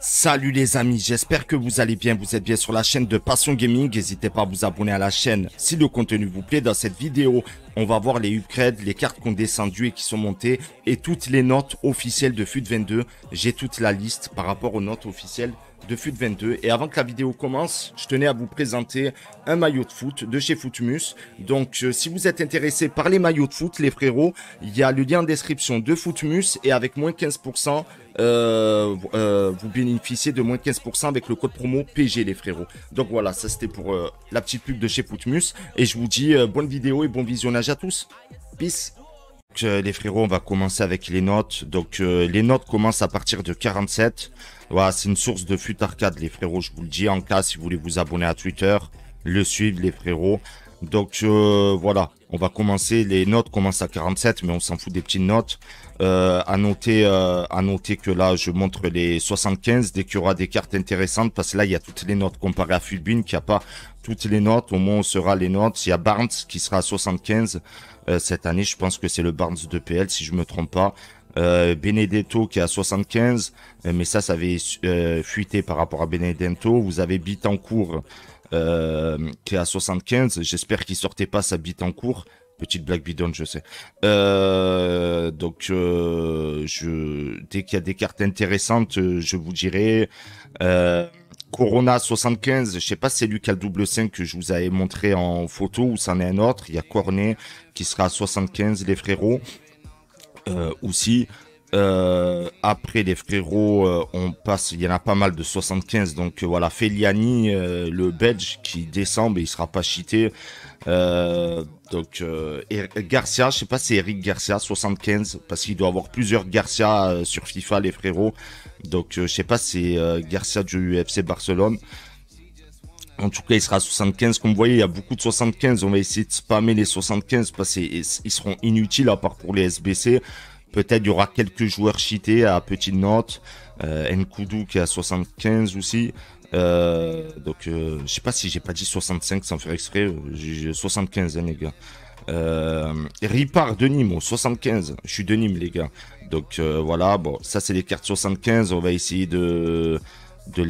Salut les amis, j'espère que vous allez bien, vous êtes bien sur la chaîne de Passion Gaming, n'hésitez pas à vous abonner à la chaîne. Si le contenu vous plaît dans cette vidéo, on va voir les upgrades, les cartes qu'on descendu et qui sont montées et toutes les notes officielles de FUT22. J'ai toute la liste par rapport aux notes officielles de Foot 22. Et avant que la vidéo commence, je tenais à vous présenter un maillot de foot de chez Footmus. Donc euh, si vous êtes intéressé par les maillots de foot, les frérots, il y a le lien en description de Footmus et avec moins 15%, euh, euh, vous bénéficiez de moins 15% avec le code promo PG les frérots. Donc voilà, ça c'était pour la petite pub de chez Footmus. Et je vous dis bonne vidéo et bon visionnage à tous. Peace euh, les frérots, on va commencer avec les notes. Donc euh, les notes commencent à partir de 47. Voilà, c'est une source de fut arcade, les frérots, je vous le dis. En cas, si vous voulez vous abonner à Twitter, le suivre, les frérots. Donc euh, voilà, on va commencer. Les notes commencent à 47, mais on s'en fout des petites notes. Euh, à noter, à noter que là, je montre les 75 dès qu'il y aura des cartes intéressantes, parce que là, il y a toutes les notes comparé à Fulbin qui a pas toutes les notes. Au moins, on sera les notes. Il y a Barnes qui sera à 75. Euh, cette année. Je pense que c'est le Barnes de PL, si je me trompe pas. Euh, Benedetto qui est à 75, mais ça, ça avait euh, fuité par rapport à Benedetto. Vous avez Bitancourt euh, qui est à 75. J'espère qu'il sortait pas sa Bitancourt. Petite Black bidon, je sais. donc, je, dès qu'il y a des cartes intéressantes, je vous dirai. Corona 75, je sais pas si c'est lui qui double 5 que je vous avais montré en photo ou c'en est un autre. Il y a Cornet, sera à 75, les frérots. Euh, aussi, euh, après les frérots, euh, on passe, il y en a pas mal de 75. Donc voilà, Feliani, le Belge qui descend, mais il sera pas cheaté. donc Garcia, je sais pas, c'est Eric Garcia 75 parce qu'il doit avoir plusieurs Garcia sur FIFA les frérots. Donc je sais pas, c'est Garcia du UFC Barcelone. En tout cas, il sera à 75. Comme vous voyez, il y a beaucoup de 75. On va essayer de spammer les 75 parce qu'ils seront inutiles à part pour les SBC. Peut-être il y aura quelques joueurs cheatés à petite note. Euh, Nkoudou qui est à 75 aussi. Euh, donc, euh, je sais pas si j'ai pas dit 65 sans faire exprès. J'ai 75, hein, les gars. Euh, de Nîmes, 75. Je suis de Nîmes, les gars. Donc, euh, voilà. Bon, ça, c'est les cartes 75. On va essayer de de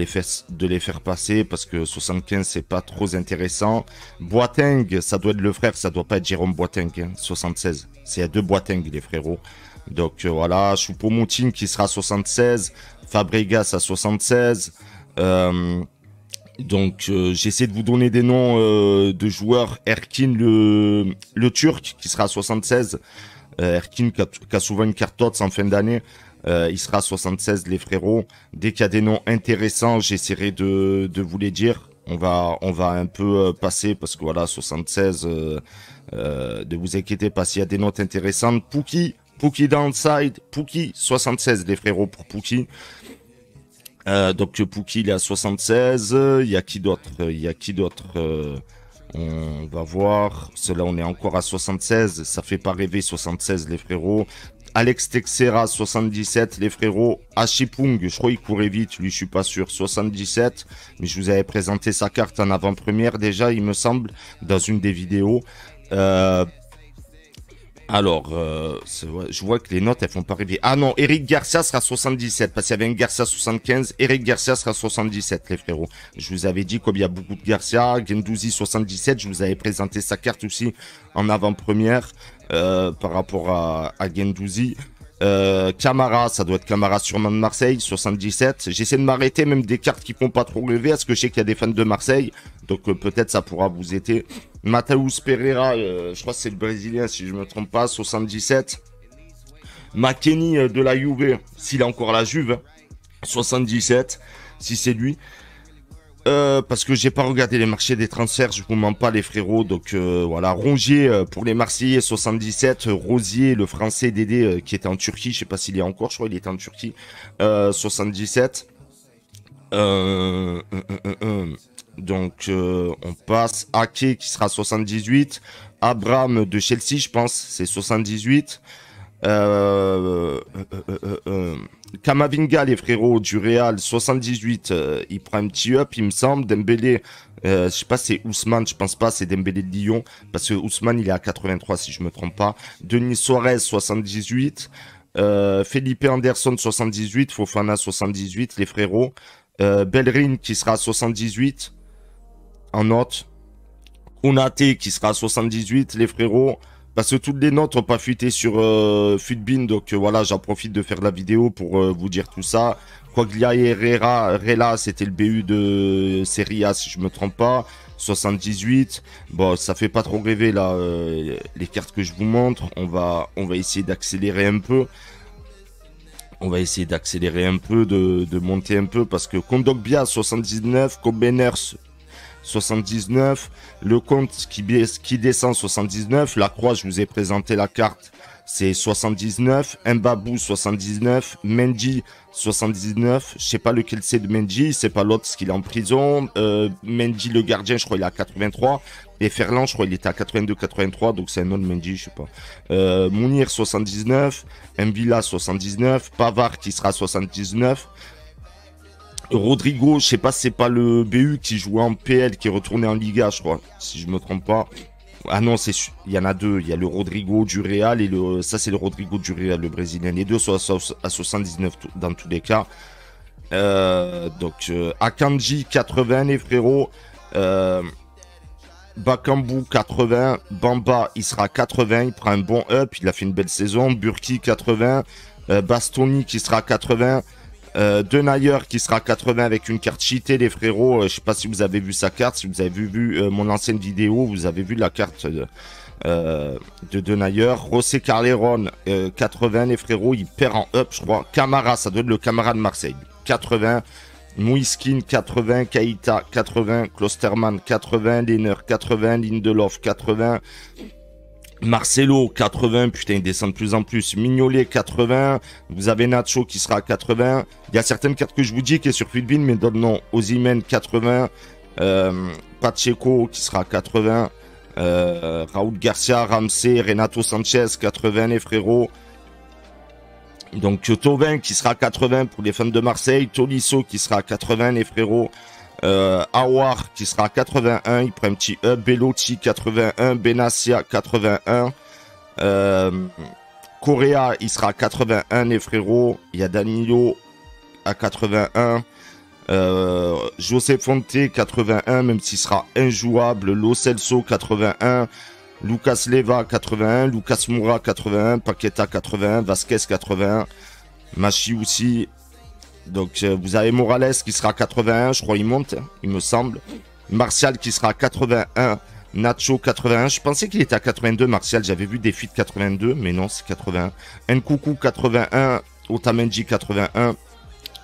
les, faire, passer parce que 75 c'est pas trop intéressant. Boiteng, ça doit être le frère, ça doit pas être Jérôme Boiteng, 76. Hein, c'est à deux Boateng les frérots. Donc euh, voilà, Choupo-Moutine qui sera à 76, Fabregas à 76. Euh, donc euh, j'essaie de vous donner des noms de joueurs. Erkin le, le Turc qui sera à 76. Erkin qui a, souvent une carte en fin d'année. Euh, il sera 76, les frérots. Dès qu'il y a des noms intéressants, j'essaierai de, de vous les dire. On va, on va un peu euh, passer parce que voilà, 76, de euh, vous inquiétez pas s'il y a des notes intéressantes. Pookie, Pookie Downside, Pookie 76, les frérots pour Pookie. donc Pookie il est à 76. Il y a qui d'autre Il y a qui d'autre on va voir. Cela, on est encore à 76. Ça fait pas rêver 76, les frérots. Alex Texera 77, les frérots Ashipung je crois qu'il courait vite, lui je suis pas sûr, 77, mais je vous avais présenté sa carte en avant-première déjà, il me semble, dans une des vidéos. Euh, alors, euh, je vois que les notes, elles font pas rêver. Ah non, Eric Garcia sera 77, parce qu'il y avait un Garcia 75, Eric Garcia sera 77, les frérots. Je vous avais dit, comme il y a beaucoup de Garcia, Gendouzi 77, je vous avais présenté sa carte aussi en avant-première. Euh, par rapport à, à euh, Camara, ça doit être Camara Sûrement de Marseille, 77. J'essaie de m'arrêter, même des cartes qui font pas trop rêver, parce que je sais qu'il y a des fans de Marseille. Donc euh, peut-être ça pourra vous aider. Mataus Pereira, je crois que c'est le Brésilien, si je me trompe pas, 77. McKenny de la Juve, s'il a encore la Juve, 77, si c'est lui. Euh, parce que j'ai pas regardé les marchés des transferts, je vous mens pas les frérots. Donc euh, voilà, Rongier euh, pour les Marseillais 77, Rosier le français Dédé qui était en Turquie, je sais pas s'il est encore, je crois il est en Turquie 77. donc on passe Ake qui sera 78, Abraham de Chelsea je pense, c'est 78. Euh, euh, euh, Kamavinga, les frérots du Real, 78, il prend un petit up, il me semble. Dembélé, je sais pas, c'est Ousmane, je pense pas, c'est Dembélé de Lyon, parce que Ousmane, il est à 83 si je me trompe pas. Denis Suarez, 78. Felipe Anderson, 78. Fofana, 78, les frérots. Bellerin, qui sera à 78 en note. Unate, qui sera à 78, les frérots. Parce que toutes les nôtres n'ont pas fuité sur euh, Futbin, donc euh, voilà, j'en profite de faire la vidéo pour euh, vous dire tout ça. Quaglia et Rela, c'était le BU de série A, si je me trompe pas. 78. Bon, ça fait pas trop rêver là euh, les cartes que je vous montre. On va, on va essayer d'accélérer un peu. On va essayer d'accélérer un peu, de, monter un peu parce que Kondogbia 79, Kobeners 79, le compte qui, qui descend 79, la croix, je vous ai présenté la carte, c'est 79, Mbabou 79, Mendy 79, je sais pas lequel c'est de Mendy, c'est pas l'autre est-ce qu'il est en prison, euh, Mendy le gardien, je crois il est à 83, et Ferland, je crois il était à 82, 83, donc c'est un autre Mendy, je sais pas. Euh, Mounir 79, Mbila 79, Pavard qui sera 79, Rodrigo, je sais pas, c'est pas le BU qui jouait en PL, qui est retourné en Liga, je crois, si je me trompe pas. Ah non, c'est il y en a deux. Il y a le Rodrigo du Real et le ça c'est le Rodrigo du Real, le Brésilien. Les deux sont à 79 dans tous les cas. Euh, donc euh, Akanji 80 les frérots. Euh, Bakambu 80, Bamba il sera à 80, il prend un bon up, il a fait une belle saison. Burki 80, Bastoni qui sera à 80. Euh, Denayer qui sera 80 avec une carte cheatée, les frérots. Euh, je sais pas si vous avez vu sa carte, si vous avez vu, vu euh, mon ancienne vidéo, vous avez vu la carte de, de Denayer. José Carleron, 80, les frérots, il perd en up, je crois. Camara, ça doit être le Camara de Marseille, 80. Mouiskin 80, Kaita 80, Klosterman 80, Lehner 80, Lindelof 80, Marcelo 80, putain il descend de plus en plus. Mignolet 80, vous avez Nacho qui sera à 80. Il y a certaines cartes que je vous dis qui est sur Philippines mais donne non. Ozymen 80, Pacheco qui sera à 80, euh, Raoul Garcia, Ramsey, Renato Sanchez 80 les frérots. Donc Tovin qui sera à 80 pour les fans de Marseille, Tolisso qui sera à 80 les frérots. Euh, Awar qui sera à 81, il prend un petit up. 81, Benassia 81, Correa il sera à 81, les il y a Danilo à 81, euh, José Fonte 81, même s'il sera injouable, Lo Celso 81, Lucas Leva 81, Lucas Moura 81, Paqueta 81, Vasquez 81, Machi aussi donc euh, vous avez Morales qui sera à 81, je crois il monte, il me semble. Martial qui sera à 81, Nacho 81. Je pensais qu'il était à 82 Martial, j'avais vu des fuites 82, mais non c'est 81. Nkoukou 81, Otamendi 81,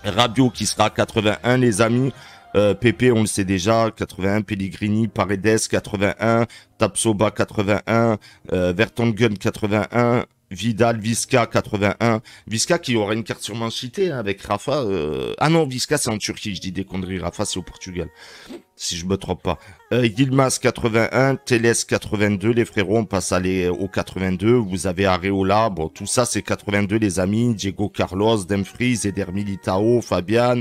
Rabio qui sera à 81 les amis. Euh, on le sait déjà, 81, Pellegrini, Paredes, 81, Tapsoba, 81, euh, Vertonghen, 81, Vidal, Visca 81, Visca qui aura une carte sûrement citée hein, avec Rafa. Euh, ah non, Visca c'est en Turquie, je dis des conneries. Rafa c'est au Portugal, si je me trompe pas. Euh, 81, Teles 82, les frérots on passe à les euh, au 82. Vous avez Areola, bon tout ça c'est 82 les amis. Diego Carlos, Demfries, Eder Militao, Fabian,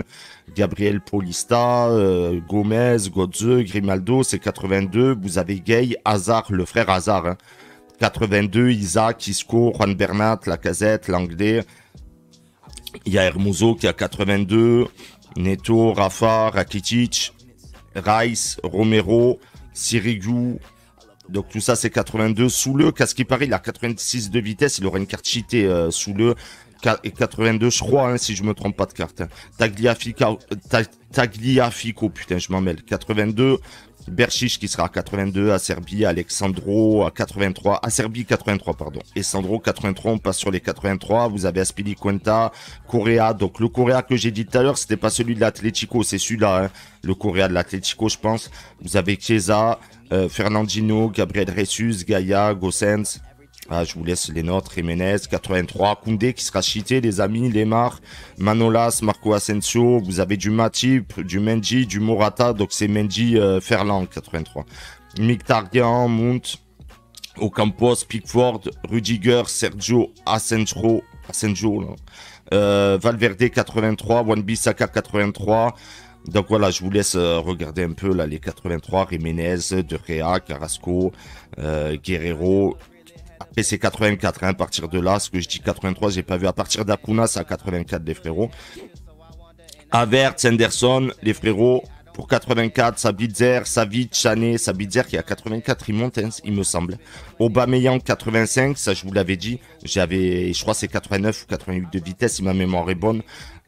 Gabriel Paulista, euh, Gomez, Godze, Grimaldo c'est 82. Vous avez Gay, Hazard, le frère Hazard. Hein. 82, Isaac, Isco, Juan Bernat, Lacazette, Langlais. Il y a Hermoso qui a 82, Neto, Rafa, Rakitic, Rice, Romero, Sirigu. Donc tout ça c'est 82. sous le ce qui paraît, il a 86 de vitesse. Il aura une carte cheatée euh, sous le et 82, je crois, hein, si je me trompe pas de carte. Tagliafico, euh, Tagliafico, putain, je m'en mêle. 82, Berchiche qui sera à 82, à Serbie, Alexandro à 83, à Serbie 83 pardon, et Sandro 83, on passe sur les 83, vous avez Aspili Cuenta, Correa, donc le Correa que j'ai dit tout à l'heure, c'était pas celui de l'Atletico, c'est celui-là, hein. le Correa de l'Atletico je pense, vous avez Chiesa, euh, Fernandino, Gabriel Ressus, Gaia, Gossens, ah, je vous laisse les nôtres, Jiménez, 83, Koundé qui sera cheaté, les amis, Lemar, Manolas, Marco Asensio, vous avez du Matip, du Menji, du Morata, donc c'est Mendy... Euh, Ferland, 83. Targan, Mount, Ocampos, Pickford, Rudiger, Sergio Asensio, Asensio euh, Valverde 83, One Bissaka 83, donc voilà, je vous laisse euh, regarder un peu là les 83, Jiménez, De Rea, Carrasco, Guerrero, PC c'est 84, hein, à partir de là, ce que je dis 83, j'ai pas vu. À partir d'Akuna, c'est à 84, les frérots. Avert, Sanderson, les frérots, pour 84, Sabitzer, Savic, Chané, Sabitzer qui a 84, il monte, hein, il me semble. Aubameyang 85, ça je vous l'avais dit, j'avais, je crois c'est 89 ou 88 de vitesse, si ma mémoire est bonne.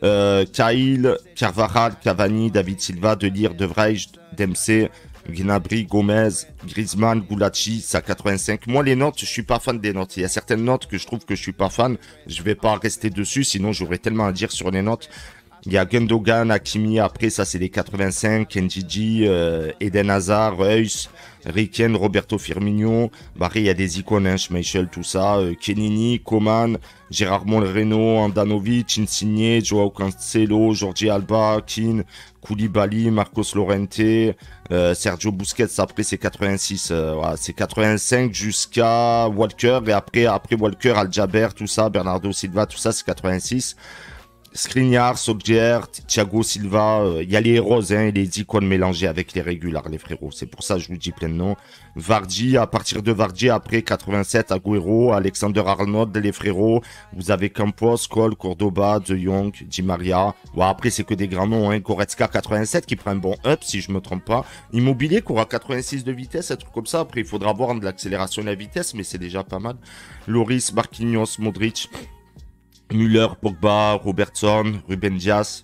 Euh, Kyle, Carvajal, Cavani, David Silva, Delir De Vrij, Dempsey, Ginabri, Gomez, Griezmann, Goulachi, ça 85. Moi, les notes, je suis pas fan des notes. Il y a certaines notes que je trouve que je suis pas fan. Je vais pas rester dessus, sinon j'aurais tellement à dire sur les notes. Il y a Gundogan, Hakimi, après ça c'est les 85, NgG, euh, Eden Hazard, Reus. Riken, Roberto Firmino. Bah, il y a des icônes, hein, Schmeichel, tout ça. Kenini, euh, Coman, Gérard Monreno, Andanovic, Insigne, Joao Cancelo, Jordi Alba, Kin, Koulibaly, Marcos Lorente, euh, Sergio Busquets, après c'est 86, euh, c'est 85 jusqu'à Walker, et après, après Walker, Aljaber, tout ça, Bernardo Silva, tout ça, c'est 86. Skriniar, Sobjer, Thiago Silva, il y a les héros et les icônes mélangés avec les régulars, les frérots. C'est pour ça que je vous dis plein de noms. Vardy, à partir de Vardy, après 87, Agüero, Alexander Arnold, les frérots. Vous avez Campos, Cole, Cordoba, De Jong, Di Maria. après, c'est que des grands noms. Hein. Goretzka, 87, qui prend un bon up, si je me trompe pas. Immobilier, qui aura 86 de vitesse, un truc comme ça. Après, il faudra voir de l'accélération de la vitesse, mais c'est déjà pas mal. Loris, Marquinhos, Modric. Müller, Pogba, Robertson, Ruben Dias,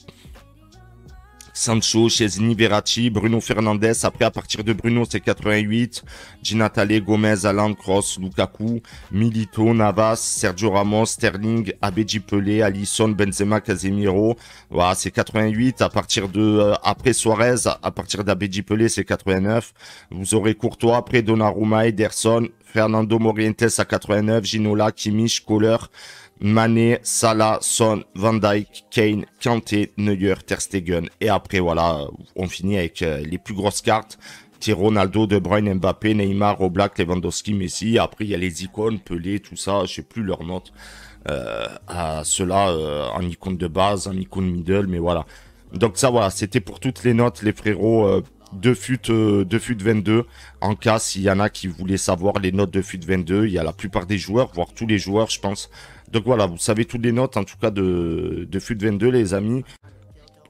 Sancho, chez Verratti, Bruno Fernandes. Après, à partir de Bruno, c'est 88. Ginatale, Gomez, Alain, Cross, Lukaku, Milito, Navas, Sergio Ramos, Sterling, Abedji Pelé, Alison, Benzema, Casemiro. Voilà, c'est 88. À partir de, euh, après Suarez, à partir d'Abedi Pelé, c'est 89. Vous aurez Courtois, après Donnarumma, Ederson, Fernando Morientes à 89, Ginola, Kimich, Kohler, Mané, Salah, Son, Van Dyke, Kane, Kanté, Neuer, Ter Stegen. Et après, voilà, on finit avec euh, les plus grosses cartes. Ronaldo, De Bruyne, Mbappé, Neymar, Oblak, Lewandowski, Messi. Après, il y a les icônes, Pelé, tout ça. Je sais plus leurs notes. euh, à cela en euh, icône de base, en icône middle, mais voilà. Donc ça, voilà, c'était pour toutes les notes, les frérots. Euh, de fut, de fut 22. En cas, s'il y en a qui voulaient savoir les notes de fut 22, il y a la plupart des joueurs, voire tous les joueurs, je pense, donc voilà, vous savez toutes les notes, en tout cas, de, de FUT 22, les amis.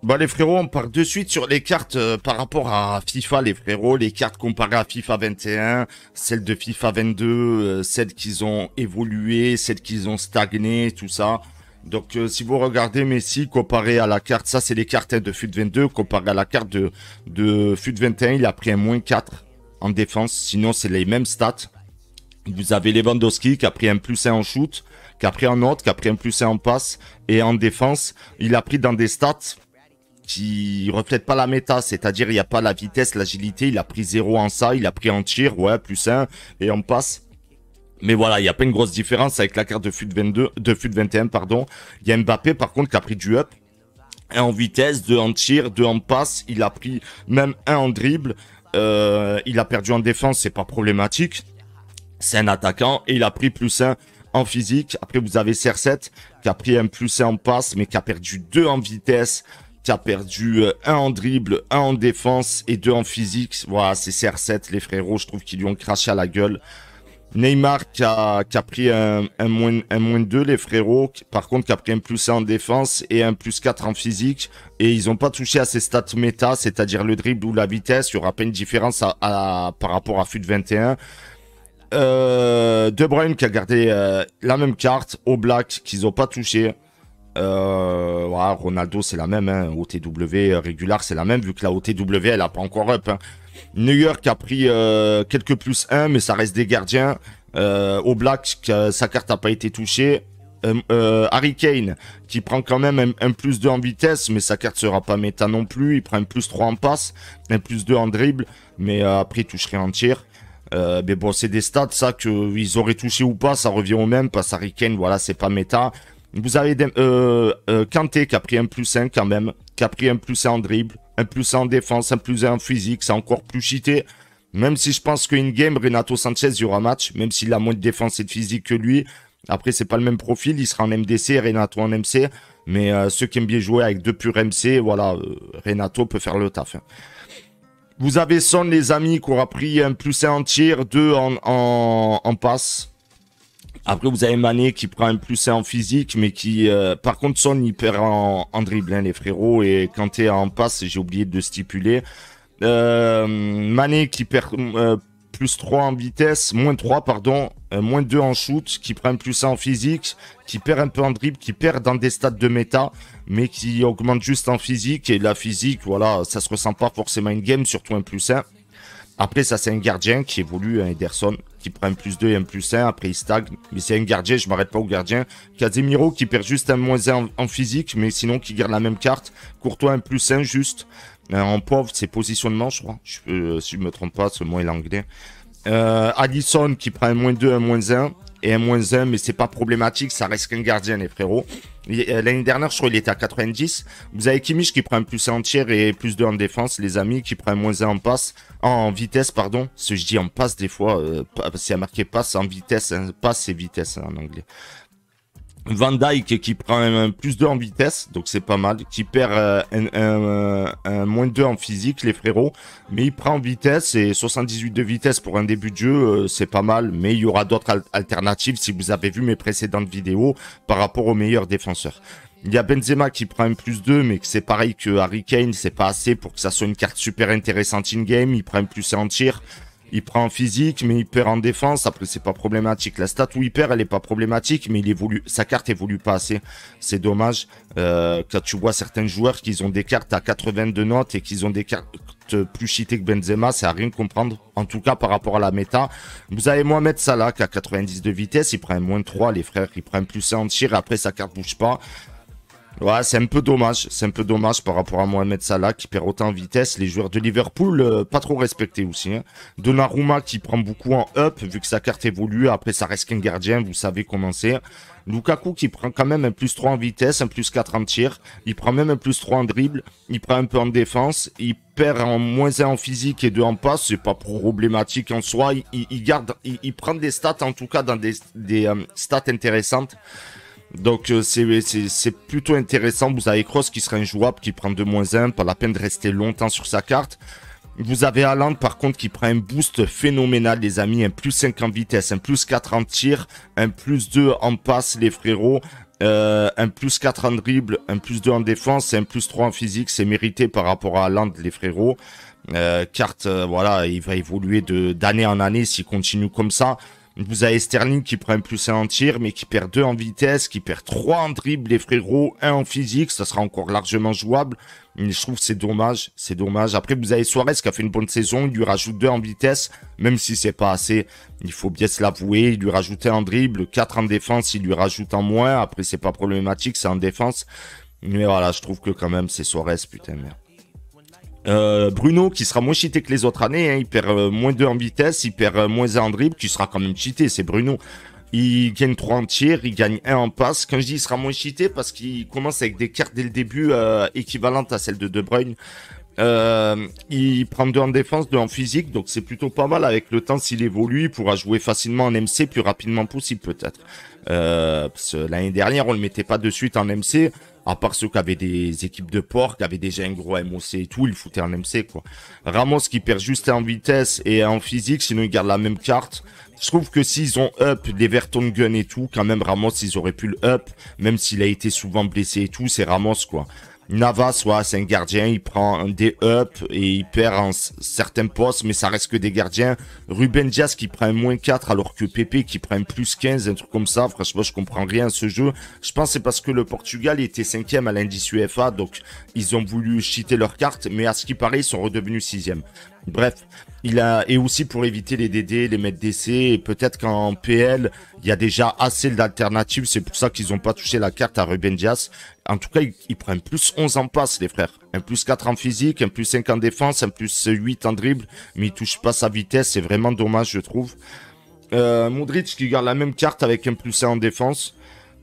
Bah les frérots, on part de suite sur les cartes euh, par rapport à FIFA, les frérots, les cartes comparées à FIFA 21, celles de FIFA 22, euh, celles qu'ils ont évolué, celles qu'ils ont stagné, tout ça. Donc euh, si vous regardez Messi comparé à la carte, ça c'est les cartes de FUT 22, comparé à la carte de, de FUT 21, il a pris un moins 4 en défense, sinon c'est les mêmes stats. Vous avez Lewandowski qui a pris un plus 1 en shoot, qui a pris un autre, qui a pris un plus et en passe. Et en défense, il a pris dans des stats qui reflètent pas la méta, c'est-à-dire il n'y a pas la vitesse, l'agilité, il a pris 0 en ça, il a pris en tir, ouais, plus un, et en passe. Mais voilà, il n'y a pas une grosse différence avec la carte de fut 22, de fut 21, pardon. Il y a Mbappé, par contre, qui a pris du up. Un en vitesse, de en tir, de en passe. Il a pris même un en dribble. Euh, il a perdu en défense, c'est pas problématique. C'est un attaquant et il a pris plus un en physique. Après, vous avez CR7 qui a pris un plus 1 en passe, mais qui a perdu 2 en vitesse, qui a perdu 1 euh, en dribble, 1 en défense et 2 en physique. Voilà, c'est CR7, les frérots, je trouve qu'ils lui ont craché à la gueule. Neymar qui a, qui a pris un, moins, un moins 2, les frérots, par contre, qui a pris un plus 1 en défense et un plus 4 en physique. Et ils n'ont pas touché à ces stats méta, c'est-à-dire le dribble ou la vitesse. Il y aura pas une différence à, par rapport à FUT 21. Euh, De Bruyne qui a gardé euh, la même carte. Au Black qu'ils n'ont pas touché. Euh, Ronaldo, c'est la même. Hein. OTW régular, c'est la même, vu que la OTW, elle n'a pas encore up. Hein. New York a pris quelques plus 1, mais ça reste des gardiens. au Black, sa carte n'a pas été touchée. Harry Kane, qui prend quand même un, plus 2 en vitesse, mais sa carte sera pas méta non plus. Il prend un plus 3 en passe, un plus 2 en dribble, mais après, il toucherait en tir. Euh, mais bon, c'est des stats, ça, qu'ils auraient touché ou pas, ça revient au même, parce que voilà, c'est pas méta. Vous avez des, euh, euh Kanté qui a pris un plus 1 quand même, qui a pris un plus 1 en dribble, un plus 1 en défense, un plus 1 en physique, c'est encore plus cheaté. Même si je pense qu'une game, Renato Sanchez, il y aura match, même s'il a moins de défense et de physique que lui. Après, c'est pas le même profil, il sera en MDC, Renato en MC. Mais euh, ceux qui aiment bien jouer avec deux purs MC, voilà, Renato peut faire le taf. Hein. Vous avez Son, les amis, qui aura pris un plus un tir, deux en, en, en passe. Après, vous avez Mané qui prend un plus en physique, mais qui, euh, par contre, Son, il perd en, dribble, les frérots. Et quand t'es en passe, j'ai oublié de stipuler. Euh, Mané qui perd euh, 3 en vitesse, moins 3, pardon, euh, moins 2 en shoot, qui prennent plus en physique, qui perd un peu en dribble, qui perd dans des stades de méta, mais qui augmente juste en physique. Et la physique, voilà, ça se ressent pas forcément une game, surtout un plus 1. Après, ça, c'est un gardien qui évolue, un hein, Ederson, qui prend un plus 2 et un plus 1. Après, il stagne. Mais c'est un gardien, je m'arrête pas au gardien. Casemiro qui perd juste un moins 1 en, physique, mais sinon qui garde la même carte. Courtois, un plus 1 juste. Euh, en pauvre, c'est positionnement, je crois. Euh, si je me trompe pas, ce mot est l'anglais. Euh, Allison qui prend un moins 2, un moins 1 et un moins 1, mais c'est pas problématique, ça reste qu'un gardien, les frérots. Euh, l'année dernière, je crois il était à 90. Vous avez Kimish qui prend un plus 1 en et plus 2 en défense, les amis, qui prend un moins 1 en passe, en vitesse, pardon. Ce je dis en passe, des fois, c'est à marquer passe en vitesse, hein, passe et vitesse hein, en anglais. Van Dyke qui prend un plus 2 en vitesse, donc c'est pas mal, qui perd euh, euh, un, moins 2 en physique, les frérots, mais il prend en vitesse et 78 de vitesse pour un début de jeu, euh, c'est pas mal, mais il y aura d'autres alternatives si vous avez vu mes précédentes vidéos par rapport aux meilleurs défenseurs. Il y a Benzema qui prend un plus 2, mais que c'est pareil que Harry Kane, c'est pas assez pour que ça soit une carte super intéressante in-game, il prend un plus 1 en tir il prend en physique, mais il perd en défense. Après, c'est pas problématique. La stat où il perd, elle est pas problématique, mais il évolue, sa carte évolue pas assez. C'est dommage. Euh, quand tu vois certains joueurs qui ont des cartes à 82 notes et qu'ils ont des cartes plus cheatées que Benzema, c'est à rien comprendre. En tout cas, par rapport à la méta. Vous avez Mohamed Salah qui a 90 de vitesse, il prend un moins 3, les frères, il prend plus 1 en tir, après sa carte bouge pas. Ouais, c'est un peu dommage. C'est un peu dommage par rapport à Mohamed Salah qui perd autant en vitesse. Les joueurs de Liverpool, euh, pas trop respectés aussi. Hein. Donnarumma qui prend beaucoup en up vu que sa carte évolue. Après, ça reste qu'un gardien, vous savez comment c'est. Lukaku qui prend quand même un plus 3 en vitesse, un plus 4 en tir. Il prend même un plus 3 en dribble. Il prend un peu en défense. Il perd en moins 1 en physique et 2 en passe. C'est pas problématique en soi. Il, il garde, il, prend des stats en tout cas dans des, des euh, stats intéressantes. Donc euh, euh, c'est plutôt intéressant. Vous avez Cross qui sera injouable, qui prend 2 1, pas la peine de rester longtemps sur sa carte. Vous avez Aland par contre qui prend un boost phénoménal les amis, un plus 5 en vitesse, un plus 4 en tir, un plus 2 en passe les frérots, euh, un plus 4 en dribble, un plus 2 en défense un plus 3 en physique, c'est mérité par rapport à Aland les frérots. carte, voilà, il va évoluer de d'année en année s'il continue comme ça. Vous avez Sterling qui prend plus à en tir, mais qui perd 2 en vitesse, qui perd 3 en dribble, les frérots, 1 en physique, ça sera encore largement jouable. Mais je trouve que c'est dommage, c'est dommage. Après, vous avez Suarez qui a fait une bonne saison, il lui rajoute 2 en vitesse, même si c'est pas assez. Il faut bien se l'avouer, il lui rajoutait en dribble, 4 en défense, il lui rajoute en moins. Après, c'est pas problématique, c'est en défense. Mais voilà, je trouve que quand même, c'est Suarez, putain, merde. Euh, Bruno qui sera moins cheaté que les autres années, hein, il perd euh, moins 2 en vitesse, il perd euh, moins 1 en dribble, qui sera quand même cheaté, c'est Bruno. Il gagne 3 en tir, il gagne 1 en passe. Quand je dis il sera moins cheaté, parce qu'il commence avec des cartes dès le début équivalentes à celles de De Bruyne. Euh, il prend deux en défense, deux en physique, donc c'est plutôt pas mal. Avec le temps, s'il évolue, il pourra jouer facilement en MC, plus rapidement possible peut-être. Euh, l'année dernière, on le mettait pas de suite en MC, à part ceux qui avaient des équipes de porc, qui avaient déjà un gros MOC et tout, ils foutaient en MC quoi. Ramos qui perd juste en vitesse et en physique, sinon il garde la même carte. Je trouve que s'ils ont up des gun et tout, quand même Ramos, ils auraient pu le up, même s'il a été souvent blessé et tout, c'est Ramos quoi. Navas, soit c'est un gardien, il prend un ups up et il perd en certains postes, mais ça reste que des gardiens. Ruben Dias qui prend moins 4 alors que Pepe qui prend plus 15, un truc comme ça. Franchement, je comprends rien à ce jeu. Je pense c'est parce que le Portugal était cinquième à l'indice UEFA, donc ils ont voulu cheater leur carte, mais à ce qui paraît, ils sont redevenus sixième. Bref, il a et aussi pour éviter les DD, les mettre DC et peut-être qu'en PL, il y a déjà assez d'alternatives, c'est pour ça qu'ils n'ont pas touché la carte à Ruben Dias. En tout cas, ils, ils, prennent plus 11 en passe les frères, un plus 4 en physique, un plus 5 en défense, un plus 8 en dribble, mais ils touche pas sa vitesse, c'est vraiment dommage je trouve. Euh, Modric qui garde la même carte avec un plus 1 en défense.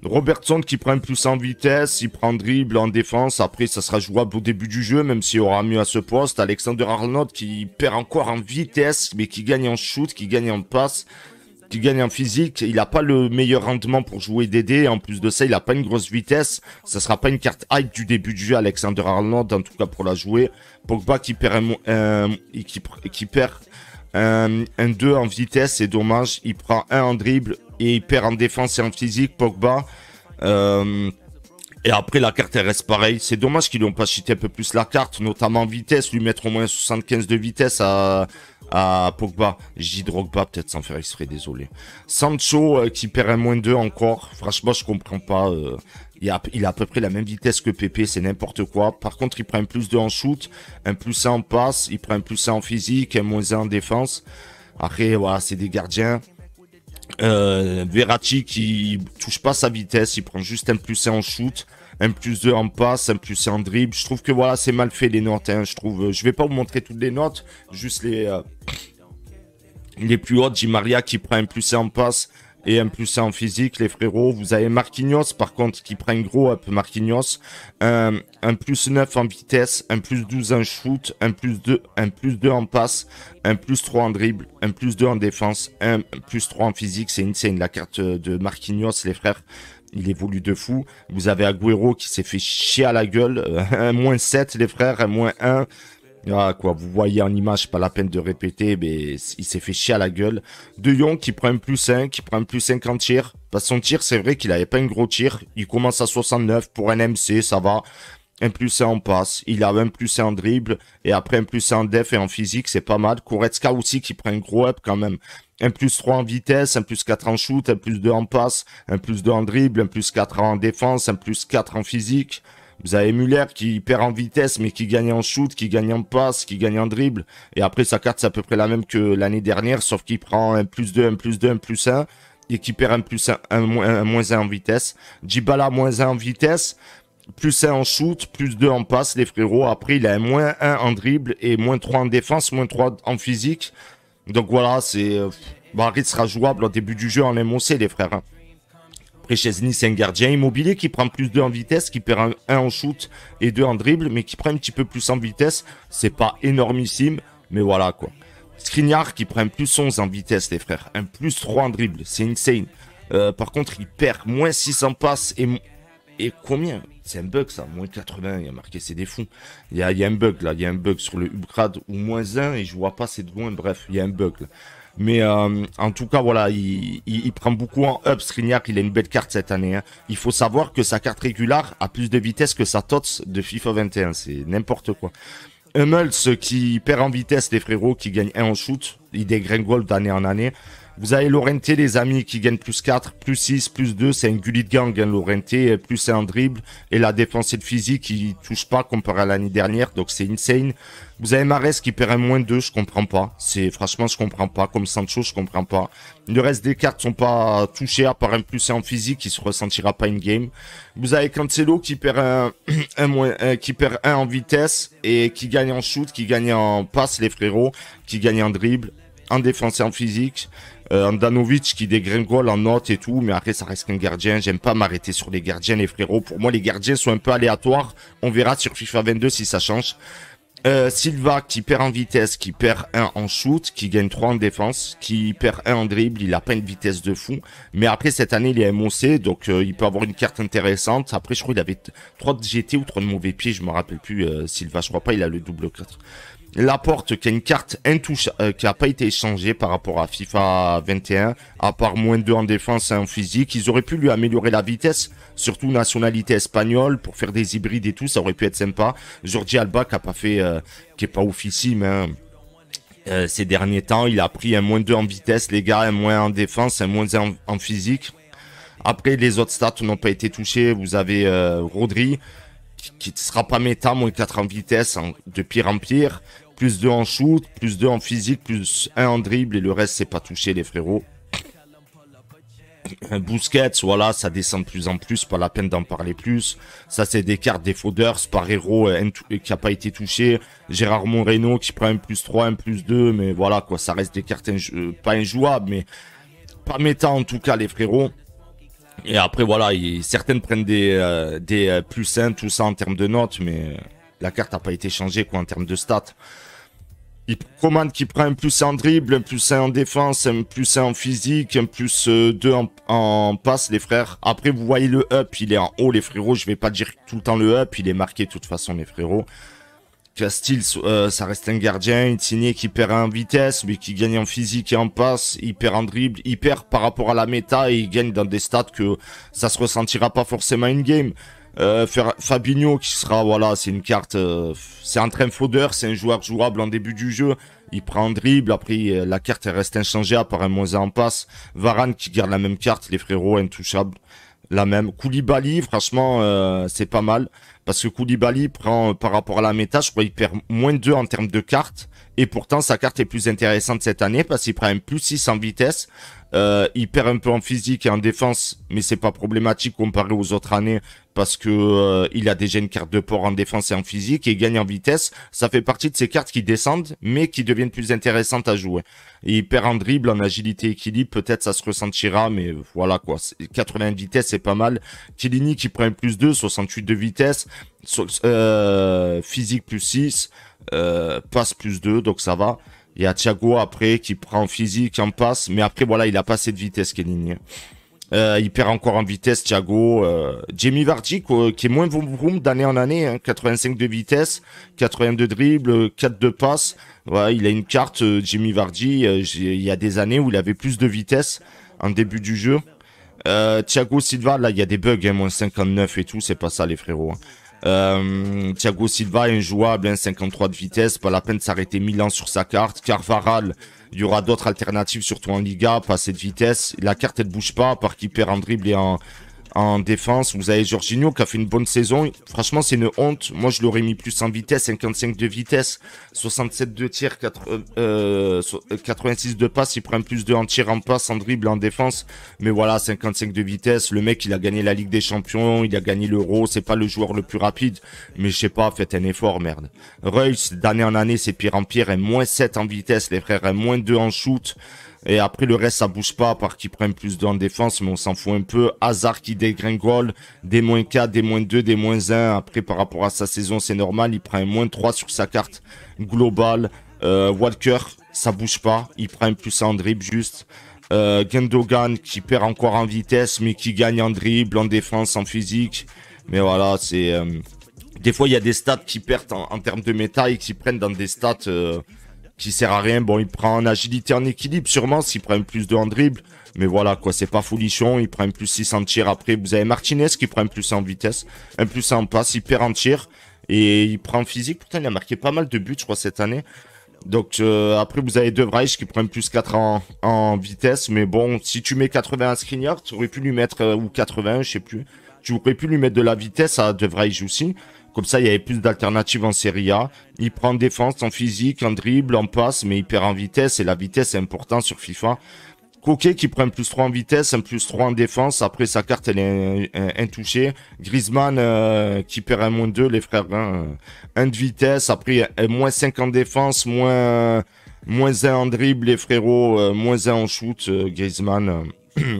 Robertson qui prend plus en vitesse, il prend dribble en défense, après ça sera jouable au début du jeu, même s'il aura mieux à ce poste. Alexander Arnold qui perd encore en vitesse, mais qui gagne en shoot, qui gagne en passe, qui gagne en physique. Il n'a pas le meilleur rendement pour jouer DD, en plus de ça, il n'a pas une grosse vitesse. Ça sera pas une carte hype du début du jeu, Alexander Arnold, en tout cas pour la jouer. Pogba qui perd un, euh, euh, un 2 en vitesse, c'est dommage. Il prend un en dribble, et il perd en défense et en physique, Pogba. Euh, et après, la carte, elle reste pareille. C'est dommage qu'ils n'ont pas cheaté un peu plus la carte, notamment vitesse, lui mettre au moins 75 de vitesse à, à Pogba. J'ai pas peut-être sans faire exprès, désolé. Sancho, euh, qui perd un moins 2 encore. Franchement, je comprends pas. Euh, il, a, à peu près la même vitesse que PP. c'est n'importe quoi. Par contre, il prend un plus 2 en shoot, un plus 1 en passe, il prend un plus 1 en physique, un moins 1 en défense. Après, voilà, c'est des gardiens. Euh, Verratti qui touche pas sa vitesse, il prend juste un plus 1 en shoot, un plus 2 en passe, un plus 1 en dribble. Je trouve que voilà, c'est mal fait les notes. Hein, je trouve, euh, je vais pas vous montrer toutes les notes, juste les, euh, les plus hautes. Di Maria qui prend un plus 1 en passe, et en plus, en physique, les frérots. Vous avez Marquinhos, par contre, qui prend un gros up. Marquinhos. un plus 9 en vitesse, un plus 12 en shoot, un plus 2, un plus 2 en passe, un plus 3 en dribble, un plus 2 en défense, un plus 3 en physique. C'est insane, la carte de Marquinhos, les frères il évolue de fou. Vous avez Agüero qui s'est fait chier à la gueule. Un moins 7, les frères, un moins 1. Ah, quoi, vous voyez en image, pas la peine de répéter, mais il s'est fait chier à la gueule. De Jong qui prend un plus 1, qui prend un plus 5 en tir. Parce son tir, c'est vrai qu'il avait pas un gros tir. Il commence à 69 pour un MC, ça va. Un plus 1 en passe. Il a un plus 1 en dribble. Et après, un plus 1 en def et en physique, c'est pas mal. Kuretska aussi qui prend un gros up quand même. Un plus 3 en vitesse, un plus 4 en shoot, un plus 2 en passe, un plus 2 en dribble, un plus 4 en défense, un plus 4 en physique. Vous avez Muller qui perd en vitesse, mais qui gagne en shoot, qui gagne en passe, qui gagne en dribble. Et après, sa carte, c'est à peu près la même que l'année dernière, sauf qu'il prend un plus 2, un plus 2, un plus 1, et qui perd un plus 1, un, moins 1 en vitesse. Djibala, moins 1 en vitesse, plus 1 en shoot, plus 2 en passe, les frérots. Après, il a un moins 1 en dribble, et moins 3 en défense, moins 3 en physique. Donc voilà, c'est... Euh, bah, sera jouable au début du jeu en MOC, les frères. Hein. Chesney, c'est un gardien immobilier qui prend plus 2 en vitesse, qui perd un, en shoot et deux en dribble, mais qui prend un petit peu plus en vitesse. C'est pas énormissime, mais voilà quoi. Skriniar qui prend plus 11 en vitesse, les frères. Un plus 3 en dribble, c'est insane. Euh, par contre, il perd moins 600 passes et, et combien C'est un bug ça, moins 80, il a marqué, c'est des fous. Il y a, il y a un bug là, il y a un bug sur le Upgrade ou moins 1 et je vois pas, c'est de loin, bref, il y a un bug là. Mais euh, en tout cas, voilà, il, prend beaucoup en up Skriniar. Il a une belle carte cette année. Hein. Il faut savoir que sa carte régulière a plus de vitesse que sa TOTS de FIFA 21. C'est n'importe quoi. Hummels qui perd en vitesse, les frérots qui gagne un en shoot. Il dégringole d'année en année. Vous avez Lorente, les amis, qui gagne plus 4, plus 6, plus 2. C'est un gully de gang, hein, l'Orente, Plus 1 un dribble. Et la défense et le physique, qui touche pas comparé à l'année dernière. Donc c'est insane. Vous avez Mares qui perd un moins 2, je comprends pas. C'est franchement je comprends pas. Comme Sancho, je comprends pas. Le reste des cartes sont pas touchées à part un plus en physique qui se ressentira pas in game. Vous avez Cancelo qui perd un, moins, euh, qui perd un en vitesse et qui gagne en shoot, qui gagne en passe les frérots, qui gagne en dribble, en défense et en physique. Andanovic euh, qui dégringole en note et tout, mais après ça reste qu'un gardien. J'aime pas m'arrêter sur les gardiens, les frérots. Pour moi, les gardiens sont un peu aléatoires. On verra sur FIFA 22 si ça change. Euh, Silva qui perd en vitesse, qui perd 1 en shoot, qui gagne 3 en défense, qui perd 1 en dribble, il a pas une vitesse de fou. Mais après cette année il est MOC, donc euh, il peut avoir une carte intéressante. Après je crois il avait 3 de GT ou 3 de mauvais pieds, je me rappelle plus Silva, je crois pas il a le double 4. Laporte euh, qui a une carte intouchable qui n'a pas été échangée par rapport à FIFA 21, à part moins 2 en défense et en physique. Ils auraient pu lui améliorer la vitesse, surtout nationalité espagnole, pour faire des hybrides et tout, ça aurait pu être sympa. Jordi Alba qui a pas fait, euh, qui est pas hein, euh, ces derniers temps, il a pris un moins 2 en vitesse, les gars, un moins en défense, un moins 1 en, physique. Après, les autres stats n'ont pas été touchés. Vous avez Rodri, qui ne sera pas méta, moins 4 en vitesse, de pire en pire. Plus 2 en shoot, plus 2 en physique, plus 1 en dribble et le reste c'est pas touché les frérots. Busquets, voilà, ça descend de plus en plus, pas la peine d'en parler plus. Ça, c'est des cartes des par héros euh, euh, qui a pas été touché. Gérard Moreno qui prend un plus 3, un plus 2, mais voilà, quoi, ça reste des cartes euh, pas injouables, mais pas méta en tout cas, les frérots. Et après, voilà, certaines prennent des, euh, des euh, plus 1, tout ça en termes de notes, mais euh, la carte n'a pas été changée quoi, en termes de stats. Il commande qui prend un plus 1 en dribble, un plus 1 en défense, un plus 1 en physique, un plus 2 en, en, passe, les frères. Après, vous voyez le up, il est en haut, les frérots. Je vais pas dire tout le temps le up, il est marqué de toute façon, les frérots. Castile, euh, ça reste un gardien, signée qui perd en vitesse, mais qui gagne en physique et en passe, il perd en dribble, il perd par rapport à la méta et il gagne dans des stats que ça se ressentira pas forcément in game. Euh, Fabinho qui sera, voilà, c'est une carte, euh, c'est un train fodeur, c'est un joueur jouable en début du jeu. Il prend en dribble, après euh, la carte elle reste inchangée par un moins en passe. Varane qui garde la même carte, les frérots intouchables la même. Koulibaly, franchement, euh, c'est pas mal. Parce que Koulibaly prend, par rapport à la méta, je crois qu'il perd moins 2 en termes de cartes. Et pourtant, sa carte est plus intéressante cette année parce qu'il prend un plus 6 en vitesse. Euh, il perd un peu en physique et en défense, mais c'est pas problématique comparé aux autres années parce que euh, il a déjà une carte de port en défense et en physique et il gagne en vitesse. Ça fait partie de ces cartes qui descendent, mais qui deviennent plus intéressantes à jouer. Et il perd en dribble, en agilité, équilibre. Peut-être ça se ressentira, mais voilà quoi. 80 de vitesse, c'est pas mal. Tilini qui prend un plus 2, 68 de vitesse, euh, physique plus 6. Euh, passe plus 2, donc ça va. Il y a Thiago après qui prend en physique en passe, mais après voilà, il a pas assez de vitesse Kenny. Euh, il perd encore en vitesse Thiago. Euh, Jamie Vardy qui est moins vroom vroom d'année en année, 85 hein. de vitesse, 82 dribbles, 4 de passe. Voilà, il a une carte euh, Jamie Vardy. Euh, il y a des années où il avait plus de vitesse en début du jeu. Euh, Thiago Silva, là, il y a des bugs, hein, moins 59 et tout, c'est pas ça les frérots. Hein. Euh, Thiago Silva injouable, hein, 53 de vitesse, pas la peine de s'arrêter ans sur sa carte. Carvaral, il y aura d'autres alternatives, surtout en Liga, pas cette vitesse. La carte, elle bouge pas, par qui perd en dribble et en, en défense, vous avez Jorginho qui a fait une bonne saison. Franchement, c'est une honte. Moi, je l'aurais mis plus en vitesse, 55 de vitesse, 67 de tir, 86 euh, euh, euh, de passe. Il prend plus de en tir, en passe, en dribble, en défense. Mais voilà, 55 de vitesse. Le mec, il a gagné la Ligue des Champions, il a gagné l'Euro. C'est pas le joueur le plus rapide, mais je sais pas, faites un effort, merde. Reus, d'année en année, c'est pire en pire. Et moins 7 en vitesse, les frères. moins 2 en shoot. Et après, le reste, ça bouge pas, à part prend prennent plus de en défense, mais on s'en fout un peu. Hazard qui dégringole, des moins 4, des moins 2, des moins 1. Après, par rapport à sa saison, c'est normal. Il prend un moins 3 sur sa carte globale. Euh, Walker, ça bouge pas. Il prend un plus en dribble juste. Euh, Gendogan qui perd encore en vitesse, mais qui gagne en dribble, en défense, en physique. Mais voilà, c'est... Euh, des fois, il y a des stats qui perdent en, termes de méta et qui prennent dans des stats qui sert à rien. Bon, il prend en agilité, en équilibre, sûrement, s'il prend plus de en dribble. Mais voilà, quoi, c'est pas folichon. Il prend plus 6 en tir. Après, vous avez Martinez qui prend plus en vitesse, un plus en passe, il perd en tir. Et il prend en physique. Pourtant, il a marqué pas mal de buts, je crois, cette année. Donc, euh, après, vous avez De qui prend plus 4 en, en, vitesse. Mais bon, si tu mets 80 à Skriniar, tu aurais pu lui mettre, euh, ou 80, je sais plus. Tu aurais pu lui mettre de la vitesse à De Vrij aussi. Comme ça, il y avait plus d'alternatives en série A. Il prend en défense, en physique, en dribble, en passe, mais il perd en vitesse. Et la vitesse est importante sur FIFA. Coquet qui prend un plus 3 en vitesse, un plus 3 en défense. Après, sa carte, elle est euh, euh, intouchée. Griezmann euh, qui perd un moins 2, les frères. Hein, un de vitesse. Après, moins 5 en défense, moins, 1 en dribble, les frérots. moins 1 en shoot, Griezmann.